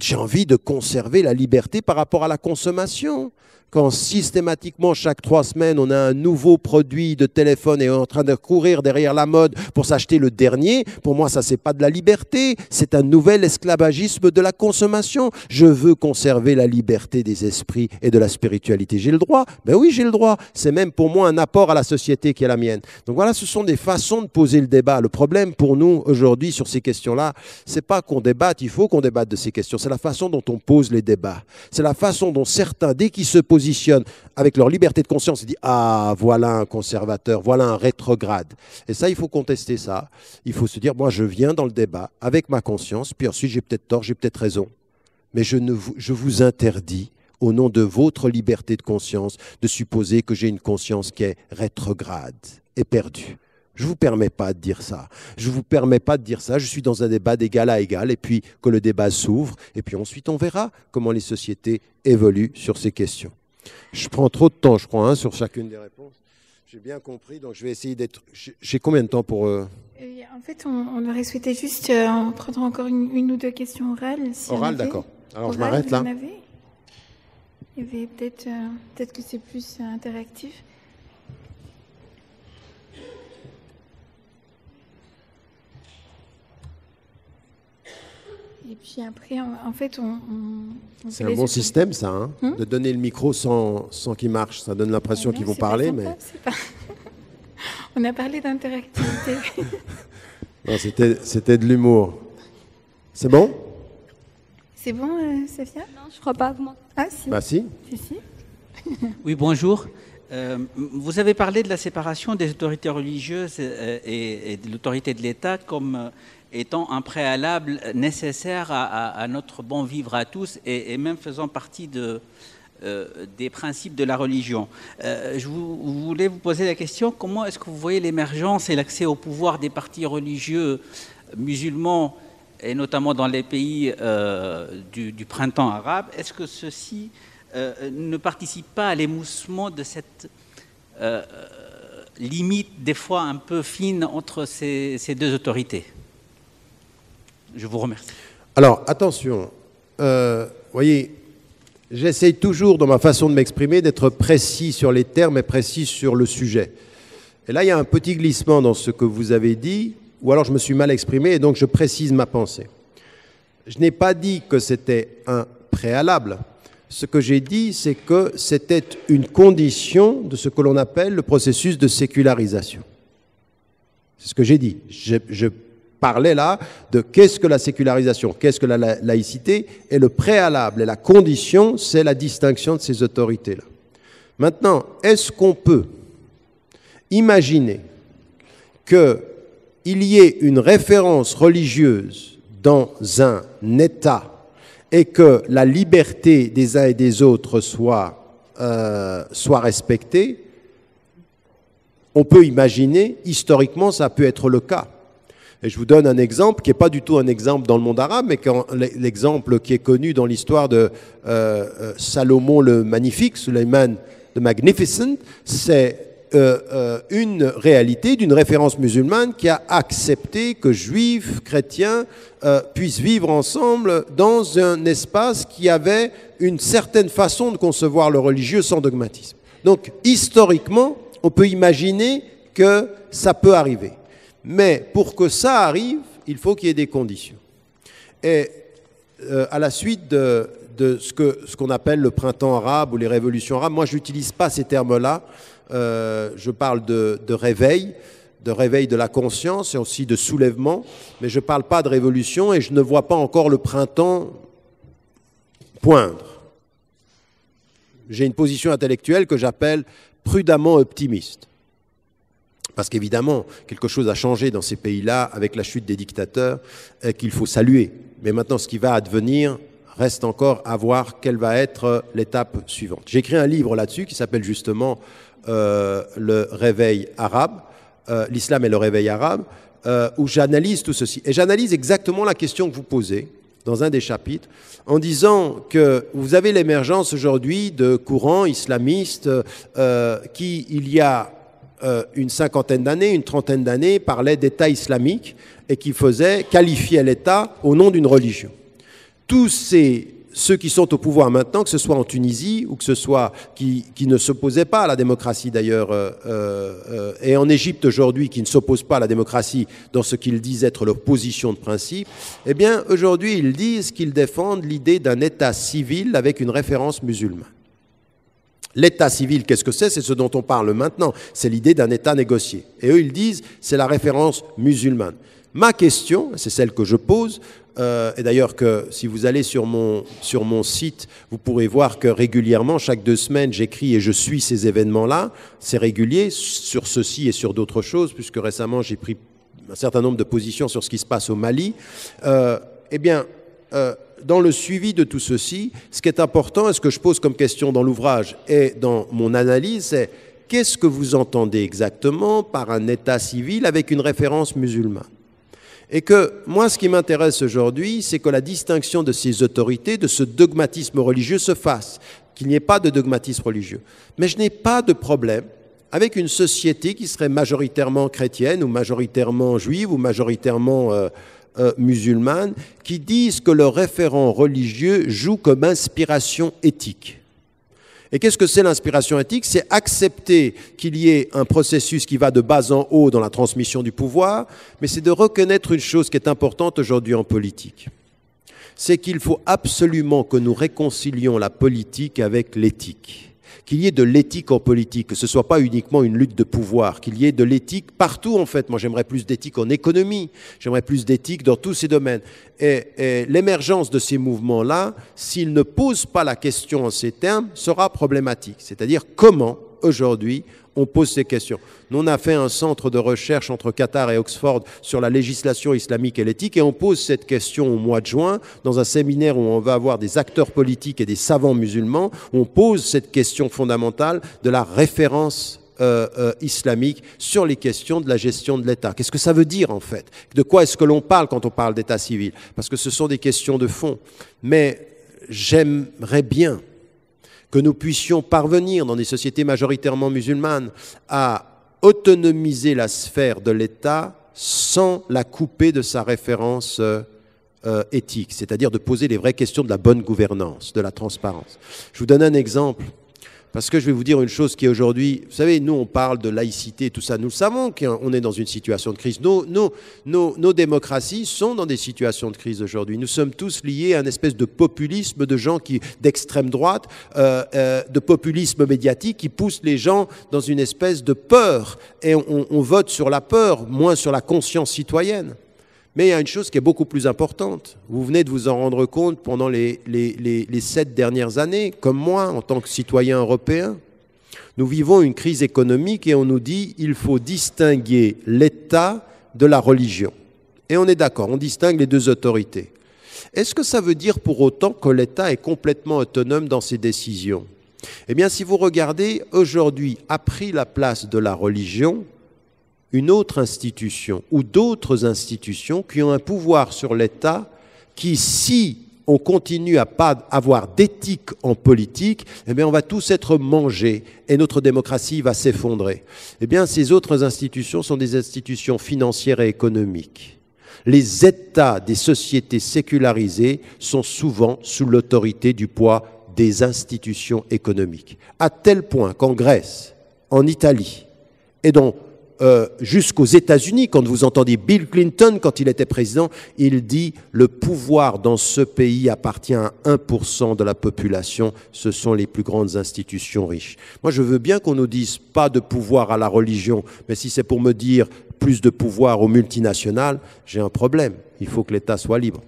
j'ai envie de conserver la liberté par rapport à la consommation quand systématiquement chaque trois semaines on a un nouveau produit de téléphone et on est en train de courir derrière la mode pour s'acheter le dernier, pour moi ça c'est pas de la liberté, c'est un nouvel esclavagisme de la consommation. Je veux conserver la liberté des esprits et de la spiritualité. J'ai le droit, ben oui j'ai le droit. C'est même pour moi un apport à la société qui est la mienne. Donc voilà, ce sont des façons de poser le débat. Le problème pour nous aujourd'hui sur ces questions-là, c'est pas qu'on débatte, il faut qu'on débatte de ces questions. C'est la façon dont on pose les débats. C'est la façon dont certains, dès qu'ils se posent positionnent avec leur liberté de conscience et disent Ah, voilà un conservateur, voilà un rétrograde. Et ça, il faut contester ça. Il faut se dire Moi, je viens dans le débat avec ma conscience, puis ensuite, j'ai peut-être tort, j'ai peut-être raison. Mais je, ne je vous interdis au nom de votre liberté de conscience, de supposer que j'ai une conscience qui est rétrograde et perdue. Je ne vous permets pas de dire ça. Je ne vous permets pas de dire ça. Je suis dans un débat d'égal à égal et puis que le débat s'ouvre. Et puis ensuite, on verra comment les sociétés évoluent sur ces questions. Je prends trop de temps, je crois, hein, sur chacune des réponses. J'ai bien compris, donc je vais essayer d'être. J'ai combien de temps pour. Euh, eh en fait, on, aurait souhaité juste euh, prendre encore une, ou deux questions orales. orales, d'accord. Alors je m'arrête là. Il y avait peut-être euh, que c'est plus interactif. Et puis après, en fait, on. c'est un bon système, ça, hein, hmm de donner le micro sans, sans qu'il marche. Ça donne l'impression qu'ils vont parler, mais. on a parlé d'interactivité. c'était de l'humour. C'est bon C'est bon, euh, Non, je crois pas. Ah, si. Bah, si. si, si. oui, bonjour. Euh, vous avez parlé de la séparation des autorités religieuses euh, et, et de l'autorité de l'État comme euh, étant un préalable nécessaire à, notre bon vivre à tous et, même faisant partie euh, des principes de la religion. Euh, je voulais vous poser la question, comment est-ce que vous voyez l'émergence et l'accès au pouvoir des partis religieux musulmans et notamment dans les pays euh, du, printemps arabe, est-ce que ceci ne participe pas à l'émoussement de cette limite des fois un peu fine entre ces deux autorités je vous remercie. Alors, attention. Euh, voyez, j'essaie toujours, dans ma façon de m'exprimer, d'être précis sur les termes et précis sur le sujet. Et là, il y a un petit glissement dans ce que vous avez dit, ou alors je me suis mal exprimé, et donc je précise ma pensée. Je n'ai pas dit que c'était un préalable. Ce que j'ai dit, c'est que c'était une condition de ce que l'on appelle le processus de sécularisation. C'est ce que j'ai dit. Je, je parlait là de qu'est-ce que la sécularisation, qu'est-ce que la laïcité, et le préalable et la condition, c'est la distinction de ces autorités-là. Maintenant, est-ce qu'on peut imaginer qu'il y ait une référence religieuse dans un État et que la liberté des uns et des autres soit, euh, soit respectée, on peut imaginer, historiquement, ça peut être le cas. Et je vous donne un exemple qui n'est pas du tout un exemple dans le monde arabe, mais l'exemple qui est connu dans l'histoire de euh, euh, Salomon le Magnifique, Suleiman the Magnificent, c'est euh, une réalité d'une référence musulmane qui a accepté que juifs, chrétiens puissent vivre ensemble dans un espace qui avait une certaine façon de concevoir le religieux sans dogmatisme. Donc historiquement, on peut imaginer que ça peut arriver. Mais pour que ça arrive, il faut qu'il y ait des conditions. Et euh, à la suite de, ce qu'on appelle le printemps arabe ou les révolutions arabes, moi je n'utilise pas ces termes-là. Euh, je parle de, réveil, de réveil de la conscience et aussi de soulèvement, mais je ne parle pas de révolution et je ne vois pas encore le printemps poindre. J'ai une position intellectuelle que j'appelle prudemment optimiste. Parce qu'évidemment, quelque chose a changé dans ces pays-là avec la chute des dictateurs qu'il faut saluer. Mais maintenant, ce qui va advenir, reste encore à voir quelle va être euh, l'étape suivante. J'ai écrit un livre là-dessus qui s'appelle justement euh, Le réveil arabe, euh, l'islam et le réveil arabe, où j'analyse tout ceci. Et j'analyse exactement la question que vous posez dans un des chapitres, en disant que vous avez l'émergence aujourd'hui de courants islamistes qui, il y a euh, une cinquantaine d'années, une trentaine d'années, parlait d'État islamique et qui faisait, qualifier l'État au nom d'une religion. Tous ces ceux qui sont au pouvoir maintenant, que ce soit en Tunisie ou que ce soit qui, qui ne s'opposaient pas à la démocratie d'ailleurs, euh, euh, et en Égypte aujourd'hui qui ne s'opposent pas à la démocratie dans ce qu'ils disent être leur position de principe, eh bien aujourd'hui ils disent qu'ils défendent l'idée d'un État civil avec une référence musulmane. L'état civil, qu'est-ce que c'est C'est ce dont on parle maintenant. C'est l'idée d'un état négocié. Et eux, ils disent, c'est la référence musulmane. Ma question, c'est celle que je pose, euh, et d'ailleurs que si vous allez sur mon, sur mon site, vous pourrez voir que régulièrement, chaque deux semaines, j'écris et je suis ces événements-là. C'est régulier sur ceci et sur d'autres choses, puisque récemment, j'ai pris un certain nombre de positions sur ce qui se passe au Mali. Euh, eh bien, euh, dans le suivi de tout ceci, ce qui est important et ce que je pose comme question dans l'ouvrage et dans mon analyse, c'est qu'est-ce que vous entendez exactement par un État civil avec une référence musulmane et que moi, ce qui m'intéresse aujourd'hui, c'est que la distinction de ces autorités, de ce dogmatisme religieux se fasse, qu'il n'y ait pas de dogmatisme religieux. Mais je n'ai pas de problème avec une société qui serait majoritairement chrétienne ou majoritairement juive ou majoritairement euh, euh, musulmanes qui disent que le référent religieux joue comme inspiration éthique. Et qu'est-ce que c'est l'inspiration éthique C'est accepter qu'il y ait un processus qui va de bas en haut dans la transmission du pouvoir, mais c'est de reconnaître une chose qui est importante aujourd'hui en politique. C'est qu'il faut absolument que nous réconcilions la politique avec l'éthique qu'il y ait de l'éthique en politique, que ce soit pas uniquement une lutte de pouvoir, qu'il y ait de l'éthique partout en fait. Moi, j'aimerais plus d'éthique en économie, j'aimerais plus d'éthique dans tous ces domaines. Et, l'émergence de ces mouvements-là, s'ils ne posent pas la question en ces termes, sera problématique. C'est-à-dire comment aujourd'hui on pose ces questions. Nous, on a fait un centre de recherche entre Qatar et Oxford sur la législation islamique et l'éthique, et on pose cette question au mois de juin, dans un séminaire où on va avoir des acteurs politiques et des savants musulmans, on pose cette question fondamentale de la référence euh, euh, islamique sur les questions de la gestion de l'État. Qu'est-ce que ça veut dire en fait De quoi est-ce que l'on parle quand on parle d'État civil Parce que ce sont des questions de fond. Mais j'aimerais bien que nous puissions parvenir dans des sociétés majoritairement musulmanes à autonomiser la sphère de l'État sans la couper de sa référence euh, euh, éthique, c'est-à-dire de poser les vraies questions de la bonne gouvernance, de la transparence. Je vous donne un exemple. Parce que je vais vous dire une chose qui est aujourd'hui, vous savez, nous on parle de laïcité, tout ça, nous le savons qu'on est dans une situation de crise. Nos, nos, nos, nos démocraties sont dans des situations de crise aujourd'hui. Nous sommes tous liés à une espèce de populisme de gens qui d'extrême droite, euh, euh, de populisme médiatique qui pousse les gens dans une espèce de peur. Et on, on vote sur la peur, moins sur la conscience citoyenne. Mais il y a une chose qui est beaucoup plus importante. Vous venez de vous en rendre compte pendant les, sept dernières années, comme moi, en tant que citoyen européen. Nous vivons une crise économique et on nous dit il faut distinguer l'État de la religion. Et on est d'accord, on distingue les deux autorités. Est-ce que ça veut dire pour autant que l'État est complètement autonome dans ses décisions Eh bien, si vous regardez, aujourd'hui a pris la place de la religion une autre institution ou d'autres institutions qui ont un pouvoir sur l'État qui, si on continue à pas avoir d'éthique en politique, eh bien, on va tous être mangés et notre démocratie va s'effondrer. Eh bien, ces autres institutions sont des institutions financières et économiques. Les États des sociétés sécularisées sont souvent sous l'autorité du poids des institutions économiques. À tel point qu'en Grèce, en Italie et donc, euh, jusqu'aux États-Unis, quand vous entendez Bill Clinton, quand il était président, il dit le pouvoir dans ce pays appartient à 1% de la population, ce sont les plus grandes institutions riches. Moi, je veux bien qu'on nous dise pas de pouvoir à la religion, mais si c'est pour me dire plus de pouvoir aux multinationales, j'ai un problème. Il faut que l'État soit libre.